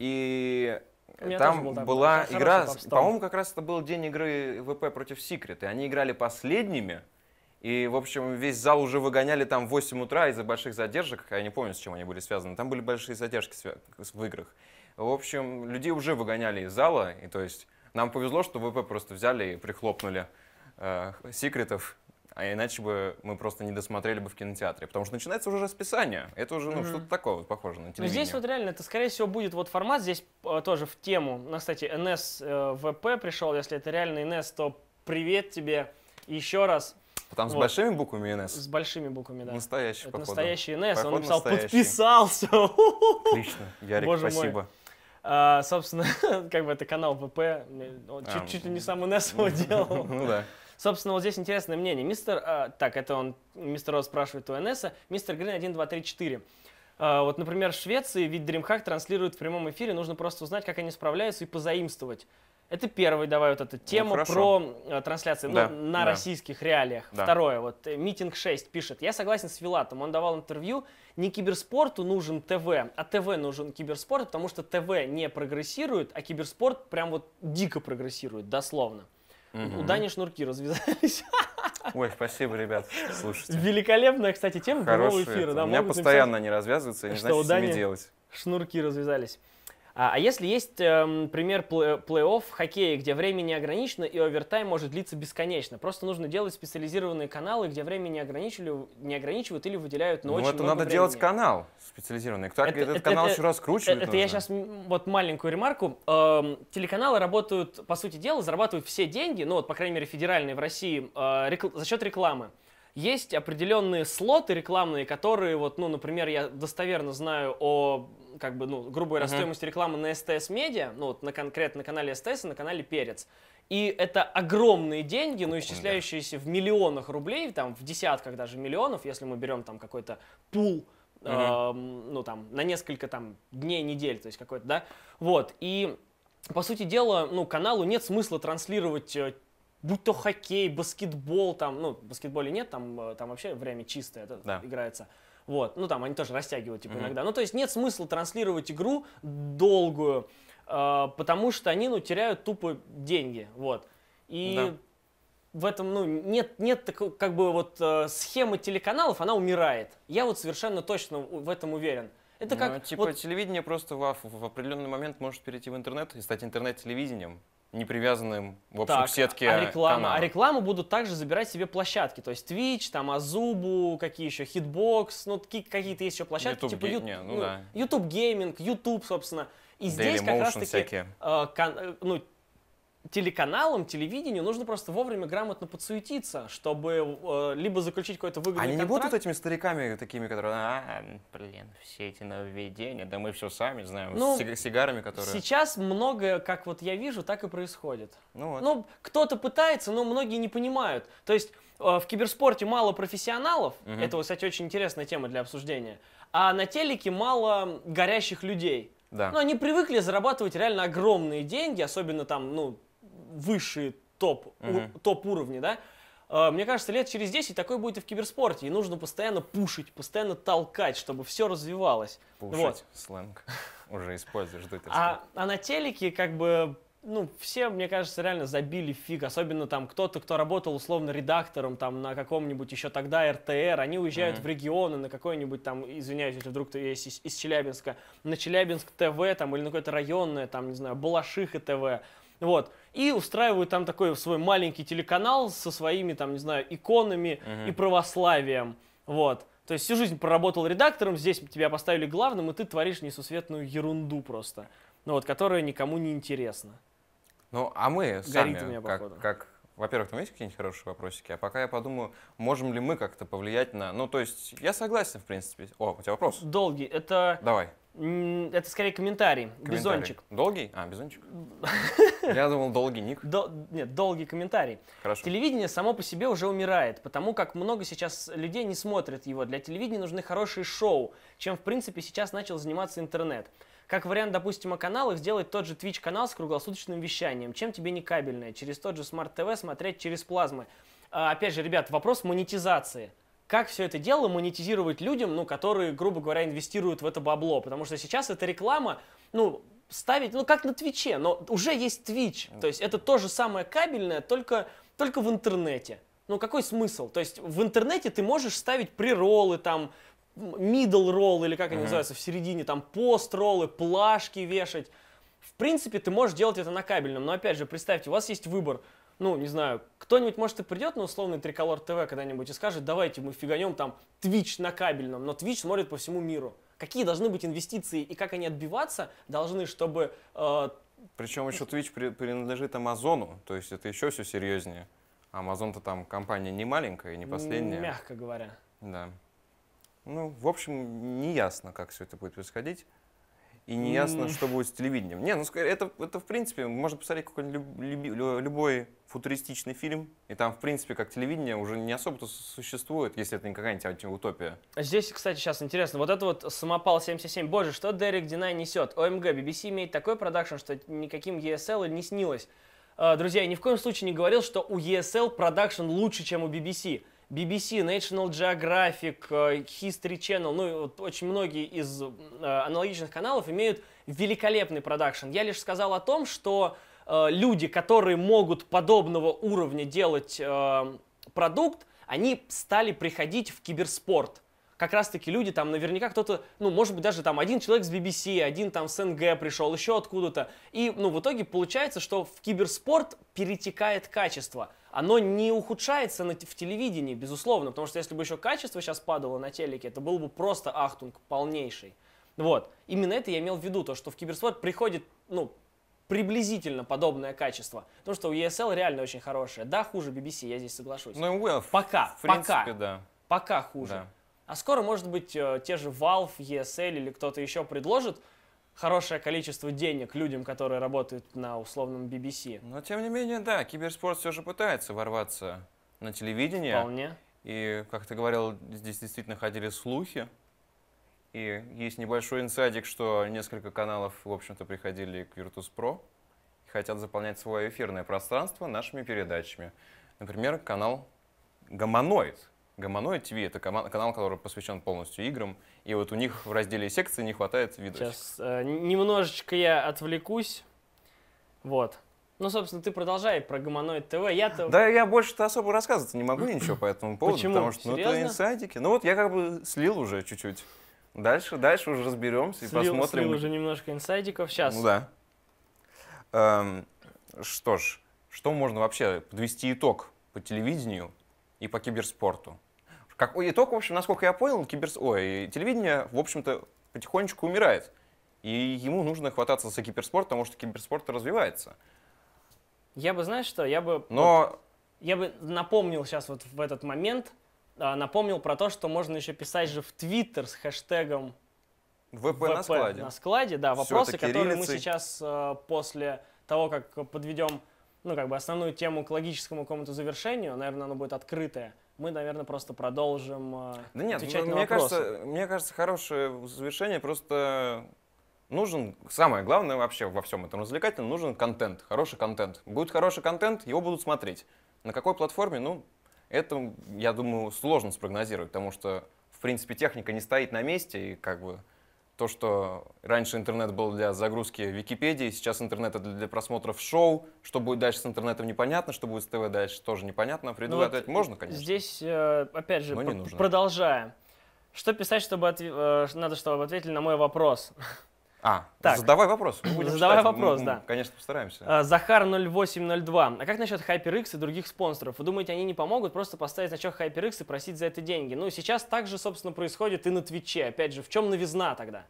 И там был, да, была игра, по-моему, как раз это был день игры ВП против Секрет, и они играли последними, и, в общем, весь зал уже выгоняли там в 8 утра из-за больших задержек, я не помню, с чем они были связаны, там были большие задержки в играх. В общем, людей уже выгоняли из зала, и то есть нам повезло, что ВП просто взяли и прихлопнули э, секретов а иначе бы мы просто не досмотрели бы в кинотеатре, потому что начинается уже расписание, это уже ну, mm-hmm. что-то такое похоже на ну, телевидение. Но здесь вот
реально, это скорее всего будет вот формат, здесь э, тоже в тему, На, кстати, НС э, ВП пришел, если это реально НС, то привет тебе еще раз. Там вот. с большими буквами НС? С большими буквами, да. Настоящий, это походу. настоящий НС, он написал, настоящий. подписался.
*laughs* Отлично, Ярик, Боже спасибо. Мой.
А, собственно, *laughs* как бы это канал ВП, э, а, чуть, чуть ли не сам НС его *laughs* делал. Ну да. Собственно, вот здесь интересное мнение. Мистер, э, так, это он, мистер Рос спрашивает у НСа, мистер Грин 1, 2, 3, 4. Э, вот, например, в Швеции вид DreamHack транслируют в прямом эфире, нужно просто узнать, как они справляются и позаимствовать. Это первый, давай вот эту ну, тему а, ну, про э, трансляции да, ну, на да. российских реалиях. Да. Второе, вот э, Митинг 6 пишет, я согласен с Вилатом, он давал интервью, не киберспорту нужен ТВ, а ТВ нужен киберспорт, потому что ТВ не прогрессирует, а киберспорт прям вот дико прогрессирует, дословно. У Дани шнурки развязались.
*laughs* Ой, спасибо, ребят, слушайте.
Великолепная, кстати, тема Хороший прямого эфира. У меня постоянно они развязываются, я не знаю, что с ними делать. Шнурки развязались. А, а если есть эм, пример плей-офф в хоккее, где время не ограничено и овертайм может длиться бесконечно, просто нужно делать специализированные каналы, где время не, ограничили, не ограничивают или выделяют на ну, очень это много надо времени. делать
канал специализированный. Так, это, этот это, канал это, еще раскручивать Это нужно. я
сейчас вот маленькую ремарку. Эм, телеканалы работают, по сути дела, зарабатывают все деньги, ну вот, по крайней мере, федеральные в России, э, рекл- за счет рекламы есть определенные слоты рекламные, которые, вот, ну, например, я достоверно знаю о как бы, ну, грубо говоря, uh-huh. стоимость рекламы на СТС Медиа, ну, вот на конкретно на канале СТС и на канале Перец. И это огромные деньги, ну, исчисляющиеся в миллионах рублей, там, в десятках даже миллионов, если мы берем там какой-то пул, uh-huh. э, ну, там, на несколько там дней, недель, то есть какой-то, да, вот. И, по сути дела, ну, каналу нет смысла транслировать э, будь то хоккей, баскетбол, там, ну, в баскетболе нет, там, э, там вообще время чистое это да. играется. Вот, ну там они тоже растягивают типа mm-hmm. иногда. Ну то есть нет смысла транслировать игру долгую, э, потому что они, ну, теряют тупо деньги, вот. И да. в этом, ну, нет, нет такой, как бы вот э, схема телеканалов, она умирает. Я вот совершенно точно в этом уверен. Это ну, как... типа вот...
телевидение просто в, в определенный момент может перейти в интернет и стать интернет-телевидением не привязанным, в общем, так, к сетке а реклама, канала. А
рекламу будут также забирать себе площадки, то есть Twitch, там, Азубу, какие еще, Hitbox, ну, какие-то есть еще площадки, YouTube типа YouTube, ну, ну, да. YouTube Gaming, YouTube, собственно. И Daily здесь как раз-таки, э, кон, э, ну, телеканалам, телевидению нужно просто вовремя грамотно подсуетиться, чтобы э, либо заключить какой-то выгодный Они контракт. не будут
этими стариками такими, которые, а, блин, все эти нововведения, да мы все сами знаем, ну, с сигарами, которые...
Сейчас многое, как вот я вижу, так и происходит. Ну, вот. ну кто-то пытается, но многие не понимают. То есть э, в киберспорте мало профессионалов, угу. это, кстати, очень интересная тема для обсуждения, а на телеке мало горящих людей. Да. Но ну, они привыкли зарабатывать реально огромные деньги, особенно там, ну, высшие топ, угу. топ уровни, да, а, мне кажется, лет через 10 такой будет и в киберспорте. И нужно постоянно пушить, постоянно толкать, чтобы все развивалось. Пушить вот.
сленг. *laughs* Уже используешь, что это а,
а на телеке, как бы, ну, все, мне кажется, реально забили фиг. Особенно там кто-то, кто работал условно редактором там на каком-нибудь еще тогда РТР, они уезжают mm-hmm. в регионы на какой-нибудь там, извиняюсь, если вдруг ты есть из, из Челябинска, на Челябинск ТВ там или на какое-то районное, там, не знаю, Балашиха ТВ. Вот. И устраивают там такой свой маленький телеканал со своими, там, не знаю, иконами угу. и православием. Вот. То есть всю жизнь проработал редактором, здесь тебя поставили главным, и ты творишь несусветную ерунду просто. Ну вот, которая никому не интересна.
Ну, а мы сами, Горит у меня, как, как во-первых, там есть какие-нибудь хорошие вопросики, а пока я подумаю, можем ли мы как-то повлиять на... Ну, то есть, я согласен, в принципе. О, у тебя вопрос? Долгий. Это... Давай. Это скорее комментарий. комментарий. Бизончик. Долгий? А, бизончик. *laughs* Я думал, долгий ник. До... Нет,
долгий комментарий. Хорошо. Телевидение само по себе уже умирает, потому как много сейчас людей не смотрят его. Для телевидения нужны хорошие шоу, чем, в принципе, сейчас начал заниматься интернет. Как вариант, допустим, о каналах, сделать тот же Twitch канал с круглосуточным вещанием. Чем тебе не кабельное? Через тот же Smart TV смотреть через плазмы. А, опять же, ребят, вопрос монетизации как все это дело монетизировать людям, ну, которые, грубо говоря, инвестируют в это бабло. Потому что сейчас эта реклама, ну, ставить, ну, как на Твиче, но уже есть Твич. То есть это то же самое кабельное, только, только в интернете. Ну, какой смысл? То есть в интернете ты можешь ставить приролы, там, middle roll, или как они uh-huh. называются, в середине, там, пост-роллы, плашки вешать. В принципе, ты можешь делать это на кабельном, но опять же, представьте, у вас есть выбор – ну, не знаю, кто-нибудь, может, и придет на условный Триколор ТВ когда-нибудь и скажет, давайте мы фиганем там Twitch на кабельном, но Twitch смотрит по всему миру. Какие должны быть инвестиции и как они отбиваться
должны, чтобы... Э... Причем еще Twitch принадлежит Амазону, то есть это еще все серьезнее. Амазон-то там компания не маленькая, не последняя. Мягко говоря. Да. Ну, в общем, не ясно, как все это будет происходить и неясно, mm. что будет с телевидением. Не, ну это, это в принципе, можно посмотреть какой-нибудь любой футуристичный фильм, и там, в принципе, как телевидение уже не особо-то существует, если это не какая-нибудь утопия.
А здесь, кстати, сейчас интересно, вот это вот самопал 77, боже, что Дерек Динай несет? ОМГ, BBC имеет такой продакшн, что никаким ESL не снилось. А, друзья, я ни в коем случае не говорил, что у ESL продакшн лучше, чем у BBC. BBC, National Geographic, э, History Channel, ну вот очень многие из э, аналогичных каналов имеют великолепный продакшн. Я лишь сказал о том, что э, люди, которые могут подобного уровня делать продукт, они стали приходить в киберспорт как раз-таки люди там наверняка кто-то, ну, может быть, даже там один человек с BBC, один там с НГ пришел, еще откуда-то. И, ну, в итоге получается, что в киберспорт перетекает качество. Оно не ухудшается на, в телевидении, безусловно, потому что если бы еще качество сейчас падало на телеке, это было бы просто ахтунг полнейший. Вот. Именно это я имел в виду, то, что в киберспорт приходит, ну, приблизительно подобное качество. Потому что у ESL реально очень хорошее. Да, хуже BBC, я здесь соглашусь.
Ну, well, пока, в принципе, пока. да.
Пока хуже. Да. А скоро, может быть, э, те же Valve, ESL или кто-то еще предложит хорошее количество денег людям, которые работают на условном BBC. Но, тем не менее,
да, киберспорт все же пытается ворваться на телевидение. Вполне. И, как ты говорил, здесь действительно ходили слухи. И есть небольшой инсайдик, что несколько каналов, в общем-то, приходили к Virtus.pro и хотят заполнять свое эфирное пространство нашими передачами. Например, канал Гомоноид, Гомоноид ТВ — это канал, который посвящен полностью играм, и вот у них в разделе секции не хватает видосиков. Сейчас
э, немножечко я отвлекусь, вот. Ну, собственно, ты продолжай про Гомоноид ТВ. Я-то... Да,
я больше-то особо рассказывать не могу ничего по этому поводу, Почему? потому что ну, это инсайдики. Ну вот я как бы слил уже чуть-чуть. Дальше, дальше уже разберемся слил, и посмотрим. Слил уже
немножко инсайдиков сейчас. Ну да.
Эм, что ж, что можно вообще подвести итог по телевидению и по киберспорту? Как итог, в общем, насколько я понял, киберс... Ой, телевидение, в общем-то, потихонечку умирает. И ему нужно хвататься за киберспорт, потому что киберспорт развивается. Я бы, знаешь что, я
бы... Но... Вот, я бы напомнил сейчас вот в этот момент, а, напомнил про то, что можно еще писать же в Твиттер с хэштегом ВП, ВП на складе. На складе, да, вопросы, которые мы сейчас а, после того, как подведем, ну, как бы основную тему к логическому какому-то завершению, наверное, оно будет открытое, мы, наверное, просто продолжим э, да нет, отвечать ну, на мне вопросы. Кажется,
мне кажется, хорошее завершение просто нужен, самое главное вообще во всем этом развлекательном, нужен контент, хороший контент. Будет хороший контент, его будут смотреть. На какой платформе, ну, это, я думаю, сложно спрогнозировать, потому что, в принципе, техника не стоит на месте, и как бы то, что раньше интернет был для загрузки Википедии, сейчас интернет это для просмотров шоу. Что будет дальше с интернетом, непонятно. Что будет с ТВ дальше, тоже непонятно. Предугадать а ну вот можно, конечно.
Здесь, э, опять же, пр- продолжая. Что писать, чтобы отв... Э, надо, чтобы ответили на мой вопрос? *laughs*
А, так. задавай вопрос. будем задавай читать. вопрос, мы, да. конечно, постараемся. А,
Захар 0802. А как насчет HyperX и других спонсоров? Вы думаете, они не помогут просто поставить значок HyperX и просить за это деньги? Ну, сейчас так же, собственно, происходит и на Твиче. Опять же, в чем новизна тогда?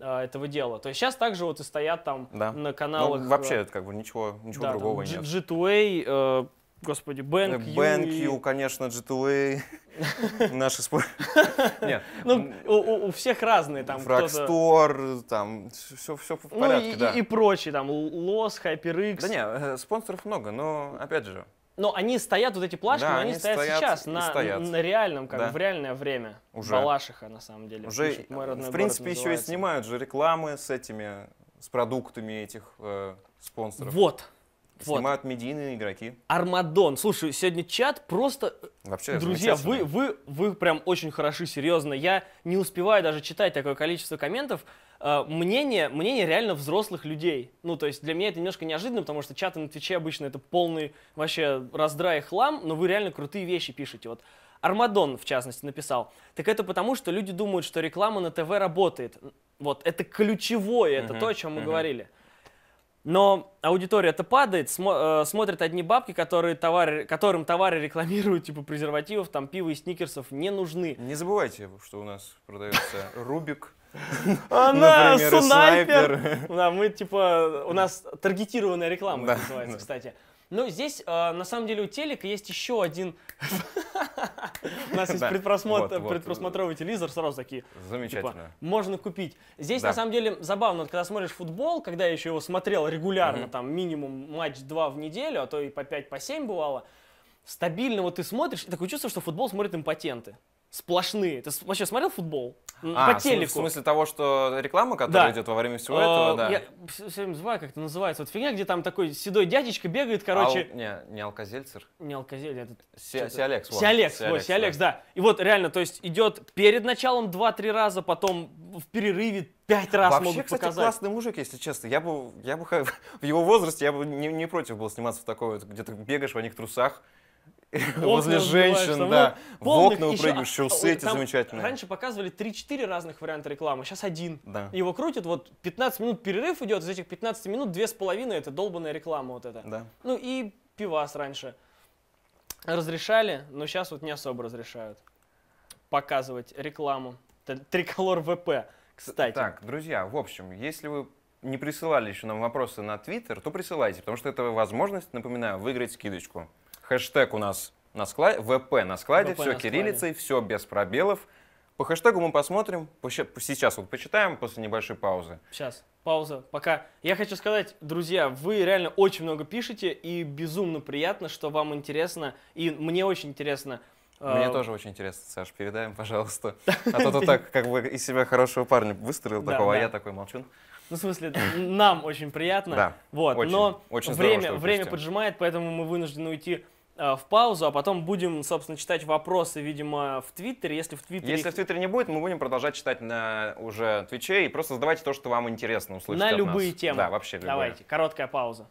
А, этого дела. То есть сейчас также вот и стоят там да. на каналах. Ну, вообще, э, это как бы
ничего, ничего да, другого там, нет. G2A, Господи, э, Бэнк Ю. и конечно, G2A. *laughs* Наши спор... Нет. *laughs* Ну, у всех разные там. Фрагстор, там, все все в ну, порядке, да. и прочие, там, Лос, HyperX. Да не, э, спонсоров много, но, опять же,
но они стоят, вот эти плашки, да, они, стоят, сейчас, на, реальном, как в реальное время.
Уже. Балашиха, на самом деле. Уже, в принципе, еще и снимают же рекламы с этими, с продуктами этих э, спонсоров. Вот. Снимают вот. медийные игроки.
Армадон. Слушай, сегодня чат просто...
Э, вообще, Друзья, вы,
вы, вы прям очень хороши, серьезно. Я не успеваю даже читать такое количество комментов. Э, мнение, мнение реально взрослых людей. Ну, то есть для меня это немножко неожиданно, потому что чаты на Твиче обычно это полный вообще раздра и хлам, но вы реально крутые вещи пишете. Вот Армадон, в частности, написал. Так это потому, что люди думают, что реклама на ТВ работает. Вот, это ключевое, это uh-huh, то, о чем мы uh-huh. говорили. Но аудитория-то падает, смо э, смотрят одни бабки, которые товары, которым товары рекламируют, типа презервативов, там пива и сникерсов не нужны. Не забывайте,
что у нас продается Рубик.
*laughs* Она снайпер! Да, мы типа, у нас таргетированная реклама называется, кстати. Но ну, здесь, э, на самом деле, у телека есть еще один... *laughs*
У нас есть предпросмотровый
телевизор, сразу такие. Типа,
Замечательно.
Можно купить. Здесь, на самом деле, забавно, когда смотришь футбол, когда я еще его смотрел регулярно, там минимум матч-два в неделю, а то и по пять по семь бывало, стабильно вот ты смотришь, и такое чувство, что футбол смотрят импотенты сплошные. Ты вообще смотрел футбол? А, по телеку. В смысле
того, что реклама, которая да. идет во время всего этого, а, да. Я
все время забываю, как это называется. Вот фигня, где там такой седой дядечка бегает, короче. Ал, не,
не Алкозельцер. Не
Алкозельцер, это...
Си, Сиалекс. Вот. Сиалекс, Сиалекс, вот, Сиалекс
да. да. И вот реально, то есть идет перед началом 2-3 раза, потом в перерыве пять раз Вообще, могут кстати, показать. классный мужик,
если честно. Я бы, я бы *laughs* в его возрасте, я бы не, не против был сниматься в такой вот, где ты бегаешь в одних трусах, *laughs* возле женщин, ну, да, в окна выпрыгиваешь, эти замечательные. Раньше
показывали 3-4 разных варианта рекламы, сейчас один. Да. Его крутят, вот 15 минут перерыв идет, из этих 15 минут 2,5 это долбанная реклама вот эта. Да. Ну и пивас раньше. Разрешали, но сейчас вот не особо разрешают показывать
рекламу. Триколор ВП, кстати. Так, друзья, в общем, если вы не присылали еще нам вопросы на Твиттер, то присылайте, потому что это возможность, напоминаю, выиграть скидочку. Хэштег у нас на складе, ВП на складе, ВП все на кириллицей, все без пробелов. По хэштегу мы посмотрим, сейчас вот почитаем после небольшой паузы.
Сейчас, пауза, пока. Я хочу сказать, друзья, вы реально очень много пишете, и безумно приятно, что вам интересно, и мне очень интересно. Э, мне э... тоже
очень интересно, Саш, передаем, пожалуйста. *laughs* А то ты так как бы из себя хорошего парня выстроил такого, а я такой молчун.
Ну, в смысле, нам очень приятно. Да, вот, очень, но время, время поджимает, поэтому мы вынуждены уйти Э, в паузу, а потом будем, собственно, читать вопросы, видимо, в Твиттере. Если в Твиттере... Если
в Твиттере не будет, мы будем продолжать читать на уже Твиче и просто задавайте то, что вам интересно услышать На любые нас. темы. Да, вообще любые. Давайте, короткая пауза.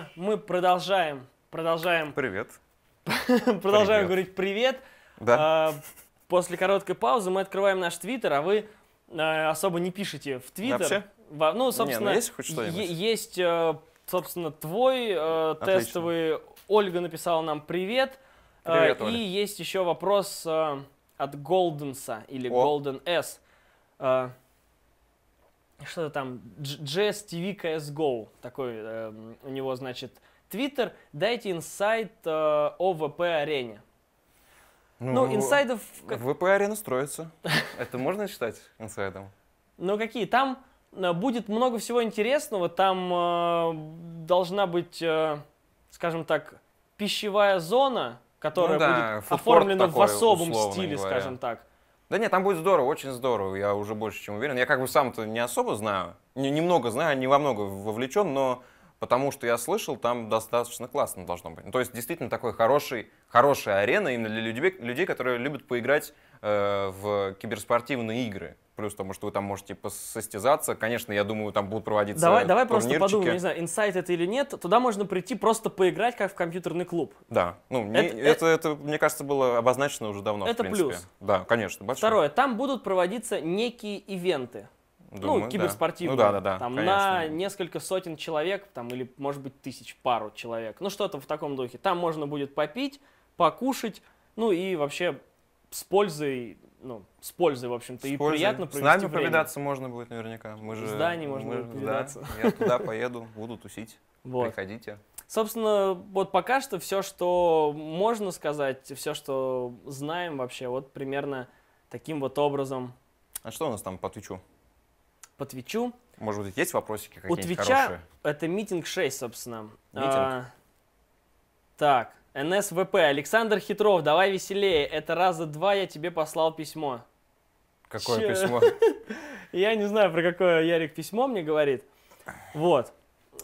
собственно, мы продолжаем, продолжаем. Привет. *laughs* Продолжаем привет. говорить привет. Да. А, после короткой паузы мы открываем наш твиттер, а вы а, особо не пишете в твиттер. Вообще? Ну, ну, собственно, не, ну есть хоть что-нибудь? Есть, э, собственно, твой э, тестовый. Ольга написала нам привет. А, привет э, Оля. И есть еще вопрос э, от Голденса или О. Golden S что-то там JS TV CSGO, такой э, у него, значит, Твиттер, дайте инсайт э, о ВП-арене.
Ну, ну, инсайдов... Как... ВП-арена строится. Это можно считать инсайдом? *laughs*
Ну, какие? Там э, будет много всего интересного, там э, должна быть, э, скажем так, пищевая зона, которая ну, да, будет оформлена в особом стиле, говоря. скажем
так да нет, там будет здорово, очень здорово, я уже больше чем уверен. Я как бы сам-то не особо знаю, немного знаю, не во много вовлечен, но потому что я слышал, там достаточно классно должно быть. Ну, то есть действительно такой хороший, хорошая арена именно для людей, людей которые любят поиграть э, в киберспортивные игры. Плюс потому что вы там можете состязаться. Конечно, я думаю, там будут проводиться Давай, давай просто подумаем, не знаю,
инсайт это или нет. Туда можно прийти просто поиграть, как в компьютерный клуб.
Да. Ну, это, не, э, это, это, это, мне кажется, было обозначено уже давно, Это плюс. Да, конечно.
большое. Второе. Там будут проводиться некие ивенты.
Ну, Думаю, ну, киберспортивную. Да. Ну, да, да, да. Там конечно. на
несколько сотен человек, там, или, может быть, тысяч, пару человек. Ну, что-то в таком духе. Там можно будет попить, покушать, ну и вообще с пользой, ну, с пользой, в общем-то, и приятно провести С нами время. повидаться
можно будет наверняка. Мы же, в здании можно мы, будет повидаться. Да, я туда поеду, буду тусить. Вот. Приходите.
Собственно, вот пока что все, что можно сказать, все, что знаем вообще, вот примерно таким вот образом.
А что у нас там по Твичу? по Твичу. Может быть, есть вопросики какие-нибудь У Твича хорошие?
это митинг 6, собственно. Митинг? А, так, НСВП. Александр Хитров, давай веселее. Это раза два я тебе послал письмо.
Какое Че? письмо?
*laughs* Я не знаю, про какое Ярик письмо мне говорит. Вот.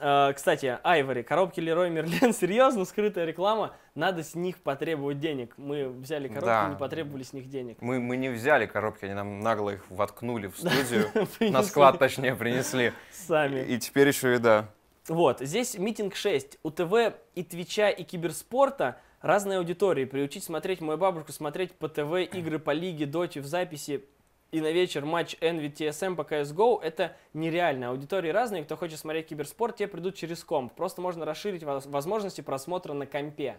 А, кстати, Айвори, коробки Лерой Мерлен, *laughs* серьезно, скрытая реклама, надо с них потребовать денег. Мы взяли коробки, да. не потребовали с них денег.
Мы, мы не взяли коробки, они нам нагло их воткнули в *laughs* студию, *laughs* на склад точнее принесли. Сами. И теперь еще и да. Вот, здесь митинг
6. У ТВ и Твича, и Киберспорта разные аудитории. Приучить смотреть мою бабушку, смотреть по ТВ игры по лиге, доте в записи и на вечер матч Envy TSM по CSGO, это нереально. Аудитории разные, кто хочет смотреть киберспорт, те придут через комп. Просто можно расширить возможности просмотра на компе.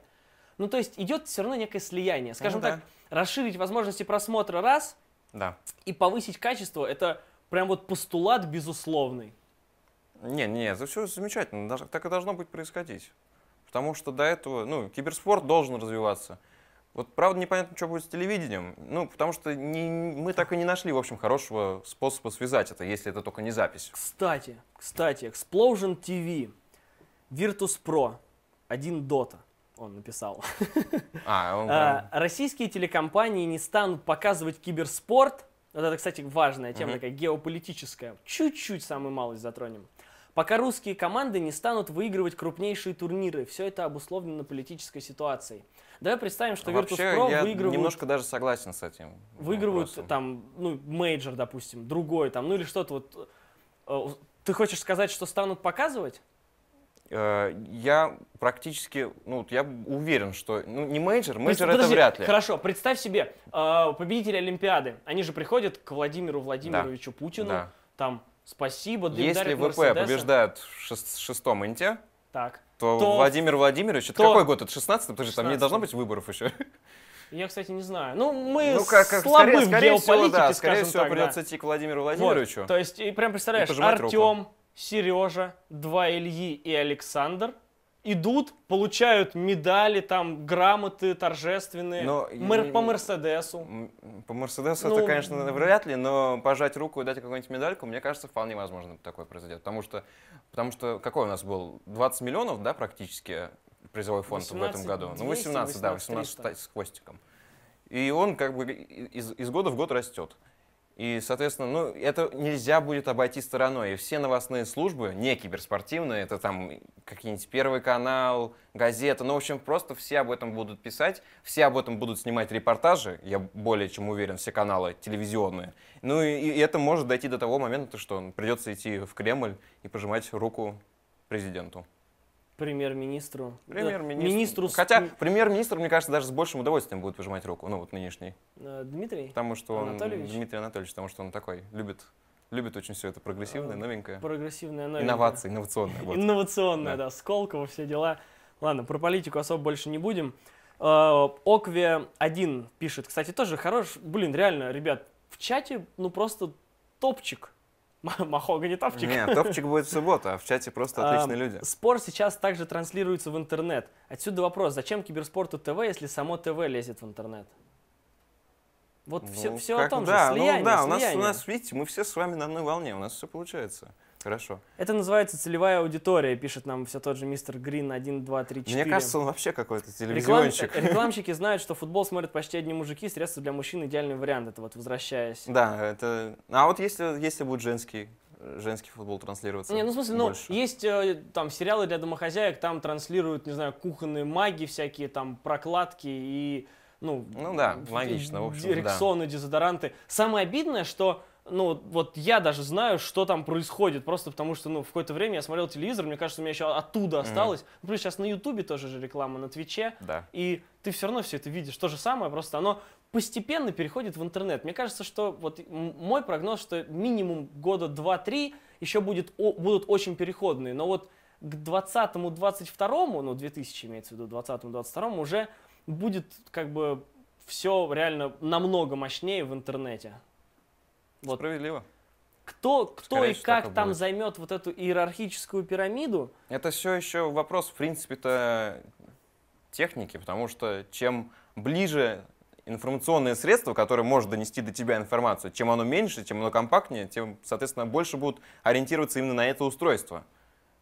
Ну, то есть идет все равно некое слияние. Скажем ну, да. так, расширить возможности просмотра раз да. и повысить качество, это прям вот
постулат безусловный. Не, не, это все замечательно, так и должно быть происходить. Потому что до этого, ну, киберспорт должен развиваться. Вот правда непонятно, что будет с телевидением. Ну, потому что не, мы так и не нашли, в общем, хорошего способа связать это, если это только не запись. Кстати, кстати, Explosion TV, Virtus
Pro, один Dota, он написал.
А, он а,
прям... Российские телекомпании не станут показывать киберспорт. Вот это, кстати, важная тема, угу. такая геополитическая. Чуть-чуть самую малость затронем пока русские команды не станут выигрывать крупнейшие турниры. Все это обусловлено политической ситуацией. Давай представим, что Virtus.pro Pro я выигрывают... немножко
даже согласен с этим.
Ну, выигрывают вопросом. там, ну, мейджор, допустим, другой там, ну или что-то вот. Э, ты хочешь сказать, что станут показывать?
Э, я практически, ну, я уверен, что, ну, не мейджор, мейджор Подожди, это вряд ли. Хорошо,
представь себе, э, победители Олимпиады, они же приходят к Владимиру Владимировичу да. Путину, да. там, Спасибо, Дэм Если ВП Мерседеса. побеждает
в шест шестом инте, так. То, то Владимир Владимирович, это то... какой год? Это 16-й? Подожди, 16 там не должно быть выборов еще.
Я, кстати, не знаю. Ну, мы ну, как, как, слабы скорее, в скорее геополитике, всего, да, скорее всего, так, придется да. идти к Владимиру Владимировичу. Вот, то есть, и прям представляешь, Артем, руку. Сережа, два Ильи и Александр – идут, получают медали, там, грамоты торжественные, но, мэр, по
Мерседесу. По Мерседесу ну, это, конечно, вряд ли, но пожать руку и дать какую-нибудь медальку, мне кажется, вполне возможно такое произойдет. Потому что, потому что какой у нас был? 20 миллионов, да, практически призовой фонд 18, в этом году? 200, ну, 18, 18 да, 18 300. с хвостиком. И он как бы из, из года в год растет. И, соответственно, ну, это нельзя будет обойти стороной. И все новостные службы, не киберспортивные, это там какие-нибудь Первый канал, газета, ну, в общем, просто все об этом будут писать, все об этом будут снимать репортажи, я более чем уверен, все каналы телевизионные. Ну, и, и это может дойти до того момента, что придется идти в Кремль и пожимать руку президенту. Премьер-министру. Премьер-министру. Министру... Хотя премьер-министр, мне кажется, даже с большим удовольствием будет выжимать руку, ну вот нынешний.
Э, Дмитрий потому что он, Анатольевич.
Дмитрий Анатольевич, потому что он такой, любит, любит очень все это прогрессивное, э, новенькое. Прогрессивное, новенькое. Инновации, инновационное. Вот.
Инновационное, да. да, Сколково, все дела. Ладно, про политику особо больше не будем. Э, Окве1 пишет, кстати, тоже хорош, блин, реально, ребят, в чате, ну просто топчик Махогани топчик. Нет, топчик
будет в субботу, а в чате просто отличные а, люди.
Спор сейчас также транслируется в интернет. Отсюда вопрос, зачем киберспорту ТВ, если само ТВ лезет в интернет?
Вот ну, все, все как, о том да, же, ну слияние, ну, да, слияние. У нас, у нас, видите, мы все с вами на одной волне, у нас все получается. Хорошо.
Это называется целевая аудитория, пишет нам все тот же мистер Грин 1, 2, 3, 4. Мне кажется, он вообще какой-то телевизионщик. Реклам... Рекламщики знают, что футбол смотрят почти одни мужики, средства для мужчин идеальный вариант, это вот возвращаясь.
Да, это... Ну, а вот если, если будет женский женский футбол транслироваться. Не, ну в смысле, ну, больше.
ну есть э, там сериалы для домохозяек, там транслируют, не знаю, кухонные маги всякие, там прокладки и ну. Ну да, логично, в общем. Дирексоны, да. дезодоранты. Самое обидное, что ну, вот я даже знаю, что там происходит, просто потому что, ну, в какое-то время я смотрел телевизор, мне кажется, у меня еще оттуда осталось. Mm. Ну, плюс сейчас на Ютубе тоже же реклама, на Твиче. Да. И ты все равно все это видишь. То же самое, просто оно постепенно переходит в интернет. Мне кажется, что вот мой прогноз, что минимум года 2-3 еще будет, о, будут очень переходные. Но вот к 20-22, ну, 2000 имеется в виду, 20-22 уже будет как бы все реально намного мощнее в интернете. Вот. Справедливо. Кто, кто Скорее и как и там будет. займет вот эту иерархическую пирамиду?
Это все еще вопрос, в принципе-то, техники, потому что чем ближе информационное средство, которое может донести до тебя информацию, чем оно меньше, чем оно компактнее, тем, соответственно, больше будут ориентироваться именно на это устройство.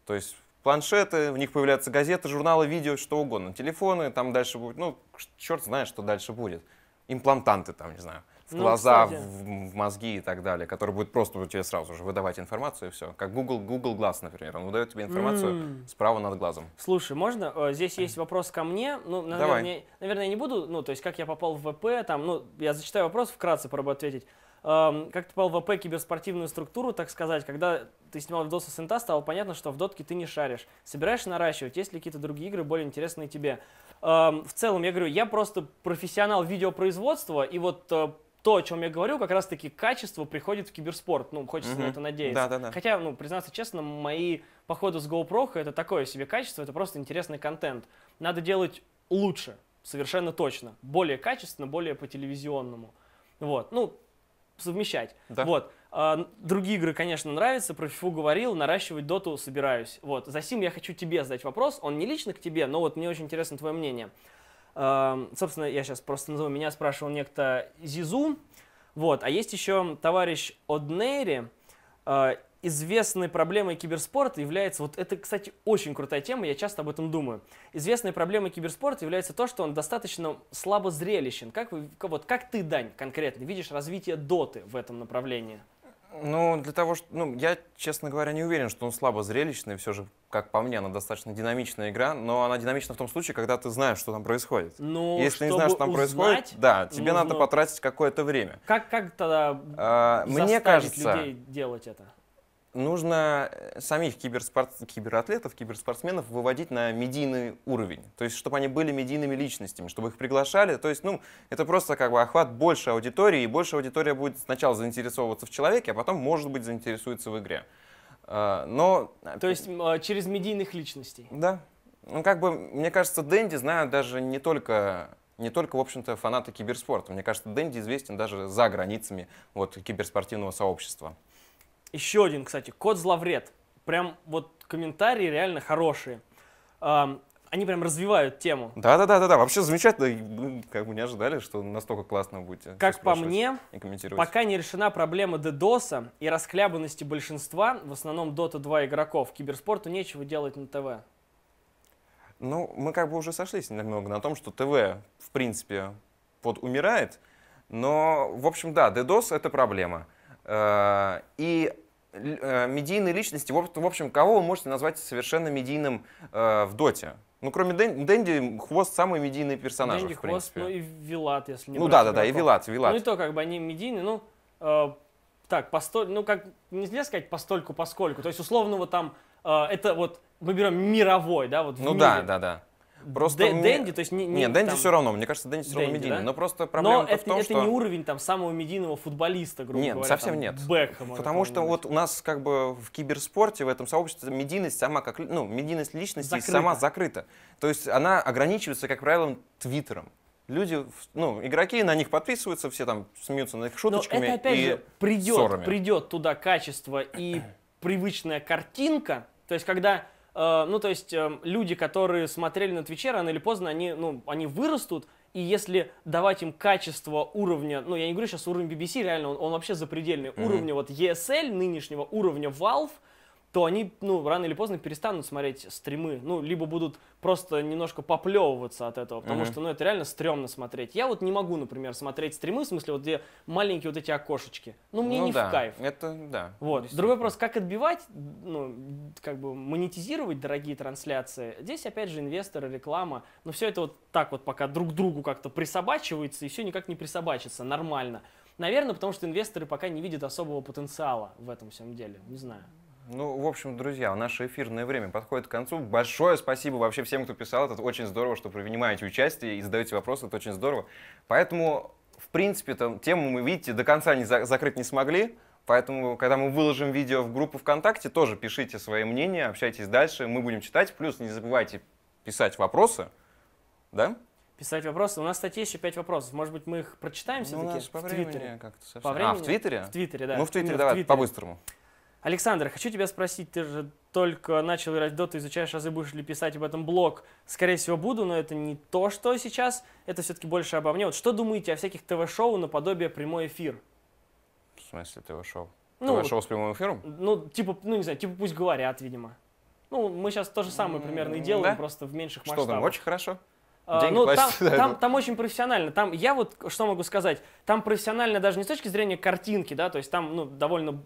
То есть планшеты, в них появляются газеты, журналы, видео, что угодно, телефоны, там дальше будет, ну, черт знает, что дальше будет. Имплантанты там, не знаю в ну, глаза, кстати. в, в мозги и так далее, который будет просто тебе сразу же выдавать информацию и все. Как Google, Google Glass, например, он выдает тебе информацию mm. справа над глазом.
Слушай, можно? Э, здесь есть вопрос ко мне. Ну, наверное, Давай. Не, наверное, я не буду, ну, то есть как я попал в ВП, там, ну, я зачитаю вопрос, вкратце попробую ответить. Эм, как ты попал в ВП киберспортивную структуру, так сказать, когда ты снимал видосы с инта, стало понятно, что в дотке ты не шаришь. Собираешься наращивать? Есть ли какие-то другие игры более интересные тебе? Эм, в целом, я говорю, я просто профессионал видеопроизводства, и вот э, то, о чем я говорю, как раз-таки качество приходит в киберспорт. Ну, хочется угу. на это надеяться. Да, да, да. Хотя, ну, признаться честно, мои походы с GoPro это такое себе качество, это просто интересный контент. Надо делать лучше, совершенно точно. Более качественно, более по-телевизионному. Вот, ну, совмещать. Да. Вот. А, другие игры, конечно, нравятся. Про фифу говорил, наращивать доту собираюсь. Вот. За сим я хочу тебе задать вопрос. Он не лично к тебе, но вот мне очень интересно твое мнение. Эм, собственно, я сейчас просто назову, меня спрашивал некто Зизу. Вот. А есть еще товарищ Однери. Э, известной проблемой киберспорта является, вот это, кстати, очень крутая тема, я часто об этом думаю. Известной проблемой киберспорта является то, что он достаточно слабо зрелищен. Как, вы, вот, как ты, Дань, конкретно видишь развитие доты в этом направлении?
Ну, для того, что... Ну, я, честно говоря, не уверен, что он слабо зрелищный. Все же, как по мне, она достаточно динамичная игра. Но она динамична в том случае, когда ты знаешь, что там происходит. Ну, Если не знаешь, что там узнать, происходит, да, тебе нужно... надо потратить какое-то время.
Как, как тогда а, мне кажется, людей делать это?
нужно э, самих киберспорт... кибератлетов, киберспортсменов выводить на медийный уровень. То есть, чтобы они были медийными личностями, чтобы их приглашали. То есть, ну, это просто как бы охват большей аудитории, и больше аудитория будет сначала заинтересовываться в человеке, а потом, может быть, заинтересуется в игре. А, но... Э, То есть, а, через медийных личностей? Да. Ну, как бы, мне кажется, Дэнди знают даже не только не только, в общем-то, фанаты киберспорта. Мне кажется, Дэнди известен даже за границами вот, киберспортивного сообщества. Еще один, кстати, код зловред. Прям вот комментарии реально хорошие.
Эм, они прям развивают тему.
Да, да, да, да, да. Вообще замечательно. Мы ну, как бы не ожидали, что настолько классно будете. Как по мне, пока
не решена проблема дедоса и расхлябанности большинства, в основном Dota 2 игроков, киберспорту нечего делать на ТВ.
Ну, мы как бы уже сошлись немного на том, что ТВ, в принципе, вот умирает. Но, в общем, да, DDoS — это проблема. Э, и э, медийные личности, в общем, кого вы можете назвать совершенно медийным э, в доте? Ну, кроме Дэн, Дэнди, Хвост самый медийный персонаж, Дэнди, в Хвост, ну и Вилат, если не Ну да, да, да, и Вилат, Вилат. Ну и
то, как бы они медийные, ну, э, так, постоль, ну как, нельзя сказать постольку, поскольку, то есть условно вот там, э, это вот, мы берем мировой, да, вот в Ну мире. да, да, да. Просто Дэ, мне... Дэнди, то есть не, не, не Дэнди там... все равно, мне кажется, Дэнди все равно медийный. Да? Но просто проблема Но это, в том, это что... не уровень там самого медийного футболиста, грубо нет, говоря. совсем там, нет. Бекхэма. Потому что вот
у нас как бы в киберспорте, в этом сообществе медийность сама как... Ну, медийность личности закрыта. сама закрыта. То есть она ограничивается, как правило, твиттером люди, ну, игроки на них подписываются, все там смеются на их шуточками Но это, опять и же, придет, ссорами. придет туда качество
и привычная картинка, то есть когда Э, ну, то есть э, люди, которые смотрели на Твиче, рано или поздно они, ну, они вырастут, и если давать им качество уровня, ну, я не говорю сейчас уровень BBC, реально, он, он вообще запредельный, mm-hmm. уровня вот ESL, нынешнего уровня Valve, то они, ну, рано или поздно перестанут смотреть стримы, ну, либо будут просто немножко поплевываться от этого, потому uh-huh. что, ну, это реально стрёмно смотреть. Я вот не могу, например, смотреть стримы, в смысле, вот где маленькие вот эти окошечки. Ну, мне ну, не да. в кайф. Это, да. Вот. Другой вопрос, как отбивать, ну, как бы монетизировать дорогие трансляции. Здесь, опять же, инвесторы, реклама, но все это вот так вот пока друг другу как-то присобачивается, и все никак не присобачится нормально. Наверное, потому что инвесторы пока не видят особого потенциала в этом всем деле. Не знаю.
Ну, в общем, друзья, наше эфирное время подходит к концу. Большое спасибо вообще всем, кто писал. Это очень здорово, что принимаете участие и задаете вопросы. Это очень здорово. Поэтому, в принципе, там, тему мы, видите, до конца не за закрыть не смогли. Поэтому, когда мы выложим видео в группу ВКонтакте, тоже пишите свои мнения, общайтесь дальше, мы будем читать. Плюс не забывайте писать вопросы, да?
Писать вопросы. У нас, кстати, еще пять вопросов. Может быть, мы их прочитаем ну, все-таки в Твиттере. Как-то совсем... По времени? А, в Твиттере? В Твиттере, да. Ну, в Твиттере, Именно давай, по-быстрому. Александр, хочу тебя спросить, ты же только начал играть доту, изучаешь азы, будешь ли писать об этом блог? Скорее всего, буду, но это не то, что сейчас, это все-таки больше обо мне. Вот что думаете о всяких ТВ-шоу наподобие прямой эфир?
В смысле ТВ-шоу? Ну, ТВ-шоу с прямым эфиром?
Ну, типа, ну не знаю, типа пусть говорят, видимо. Ну, мы сейчас то же самое примерно и делаем, да? просто в меньших что масштабах. Что там, очень хорошо? А, Деньги ну, там, там, там очень профессионально. Там, я вот что могу сказать, там профессионально даже не с точки зрения картинки, да, то есть там ну, довольно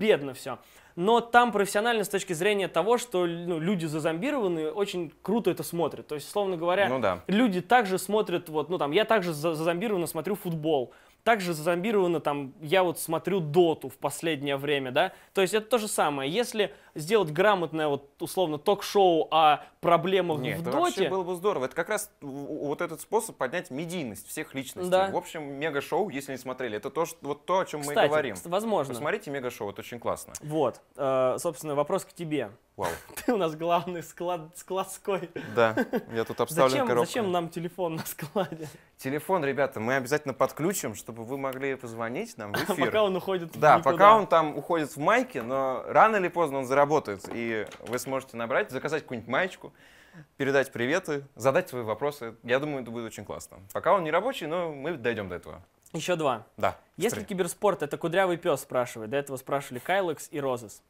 бедно все. Но там профессионально с точки зрения того, что ну, люди зазомбированные очень круто это смотрят. То есть, словно говоря, ну, да. люди также смотрят, вот, ну там, я также зазомбированно смотрю футбол. Также зазомбировано там, я вот смотрю доту в последнее время, да, то есть это то же самое. Если сделать грамотное вот условно ток-шоу о проблемах Нет, в это доте... вообще было
бы здорово. Это как раз вот этот способ поднять медийность всех личностей. Да. В общем, мега-шоу, если не смотрели, это то, что, вот то, о чем Кстати, мы и говорим. возможно. Посмотрите мега-шоу, это очень классно.
Вот, э, собственно, вопрос к тебе. Вау. *laughs* Ты у нас главный склад, складской.
Да, я тут обставлен зачем, коробкой. Зачем нам телефон на складе? Телефон, ребята, мы обязательно подключим, чтобы вы могли позвонить нам в *laughs* эфир. А пока он уходит Да, никуда. пока он там уходит в майке, но рано или поздно он заработает, и вы сможете набрать, заказать какую-нибудь маечку, передать приветы, задать свои вопросы. Я думаю, это будет очень классно. Пока он не рабочий, но мы дойдем до этого. Еще два. Да. Если
киберспорт — это кудрявый пес, спрашивает. До этого спрашивали Кайлекс и Розес.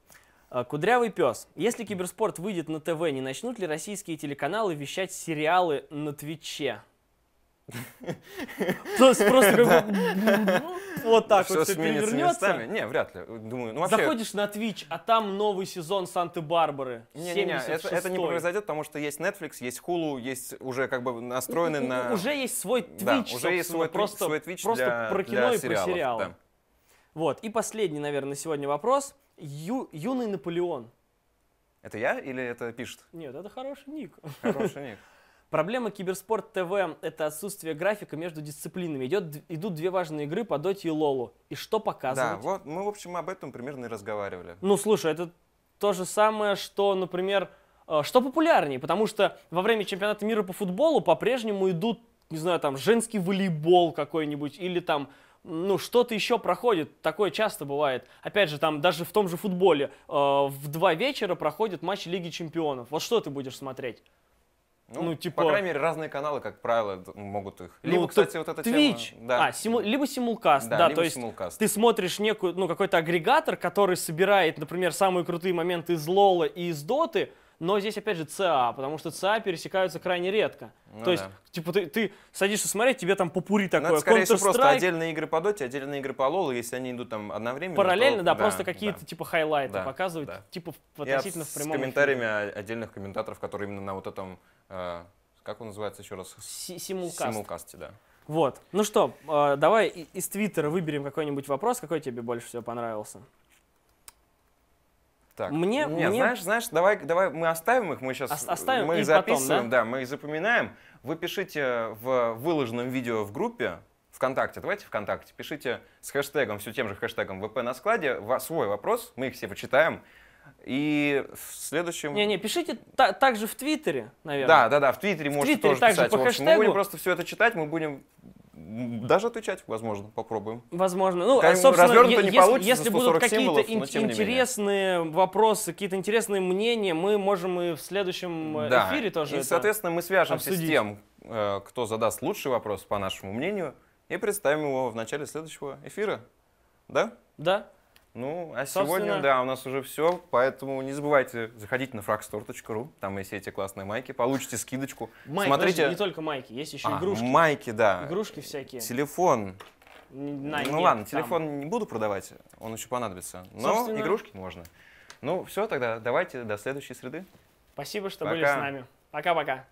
Э, кудрявый пес. Если киберспорт выйдет на ТВ, не начнут ли российские телеканалы вещать сериалы на Твиче?
То есть Просто как ну, вот так вот все перевернется. Не, вряд ли. Думаю, ну вообще... Заходишь
на Твич, а там новый сезон Санты-Барбары. Не, не, не, это, не произойдет,
потому что есть Netflix, есть Hulu, есть уже как бы настроены на... Уже есть свой Твич. да, уже есть свой, просто, просто про кино и про сериалы.
Вот, и последний, наверное, сегодня вопрос. Ю, юный Наполеон. Это я или это пишет? Нет, это хороший ник. Хороший ник. *laughs* Проблема Киберспорт ТВ – это отсутствие графика между дисциплинами. Идет, идут две важные игры по Доте и Лолу. И что показывать? Да,
вот мы, в общем, об этом примерно и разговаривали. Ну,
слушай, это то же самое, что, например, э, что популярнее, потому что во время чемпионата мира по футболу по-прежнему идут, не знаю, там, женский волейбол какой-нибудь или там ну, что-то еще проходит, такое часто бывает. Опять же, там даже в том же футболе э, в два вечера проходит матч Лиги Чемпионов. Вот что ты будешь смотреть?
Ну, ну, типа... По крайней мере, разные каналы, как правило, могут их. Ну, либо, ну, кстати, вот это Twitch. Тема, да. А, симу... либо симулкаст, да, да либо то есть ты
смотришь некую, ну, какой-то агрегатор, который собирает, например, самые крутые моменты из Лола и из Доты, но здесь опять же ЦА, потому что ЦА пересекаются крайне редко. Ну, То да. есть, типа, ты, ты садишься смотреть, тебе там попури такое. Ну, это, скорее всего, просто
отдельные игры по доте, отдельные игры по лолу, если они идут там одновременно. Параллельно, то, да, да, просто какие-то да. типа хайлайты да, показывают,
да. типа относительно Я в прямом. С комментариями
эфире. отдельных комментаторов, которые именно на вот этом, э, как он называется еще раз? С Симулкаст. Симулкасте, да.
Вот. Ну что, э, давай из Твиттера выберем какой-нибудь вопрос, какой тебе больше всего понравился так. Мне, не, мне... знаешь,
знаешь, давай, давай мы оставим их, мы сейчас оставим мы их записываем, потом, да? да, мы их запоминаем. Вы пишите в выложенном видео в группе ВКонтакте, давайте ВКонтакте, пишите с хэштегом, все тем же хэштегом ВП на складе свой вопрос, мы их все почитаем. И в следующем... Не-не, пишите та- также в Твиттере, наверное. Да, да, да, в Твиттере в можете тоже также писать. По в общем, хэштегу... мы будем просто все это читать, мы будем даже отвечать, возможно, попробуем. Возможно. Ну, а, Конечно, собственно, не получится, если будут какие-то ин-
интересные вопросы, какие-то интересные мнения, мы можем и в следующем э, да. эфире тоже. И, это соответственно, мы свяжемся обсудить. с тем,
э, кто задаст лучший вопрос, по нашему мнению, и представим его в начале следующего эфира. Да? Да. Ну, а Собственно... сегодня, да, у нас уже все, поэтому не забывайте заходить на fragstore.ru, там есть эти классные майки, получите скидочку. Майки, Смотрите... подожди, не только майки, есть еще а, игрушки. Майки, да. Игрушки всякие. Телефон. На, ну нет, ладно, там. телефон не буду продавать, он еще понадобится, но Собственно... игрушки можно. Ну все, тогда давайте до следующей среды. Спасибо, что Пока. были с нами.
Пока-пока.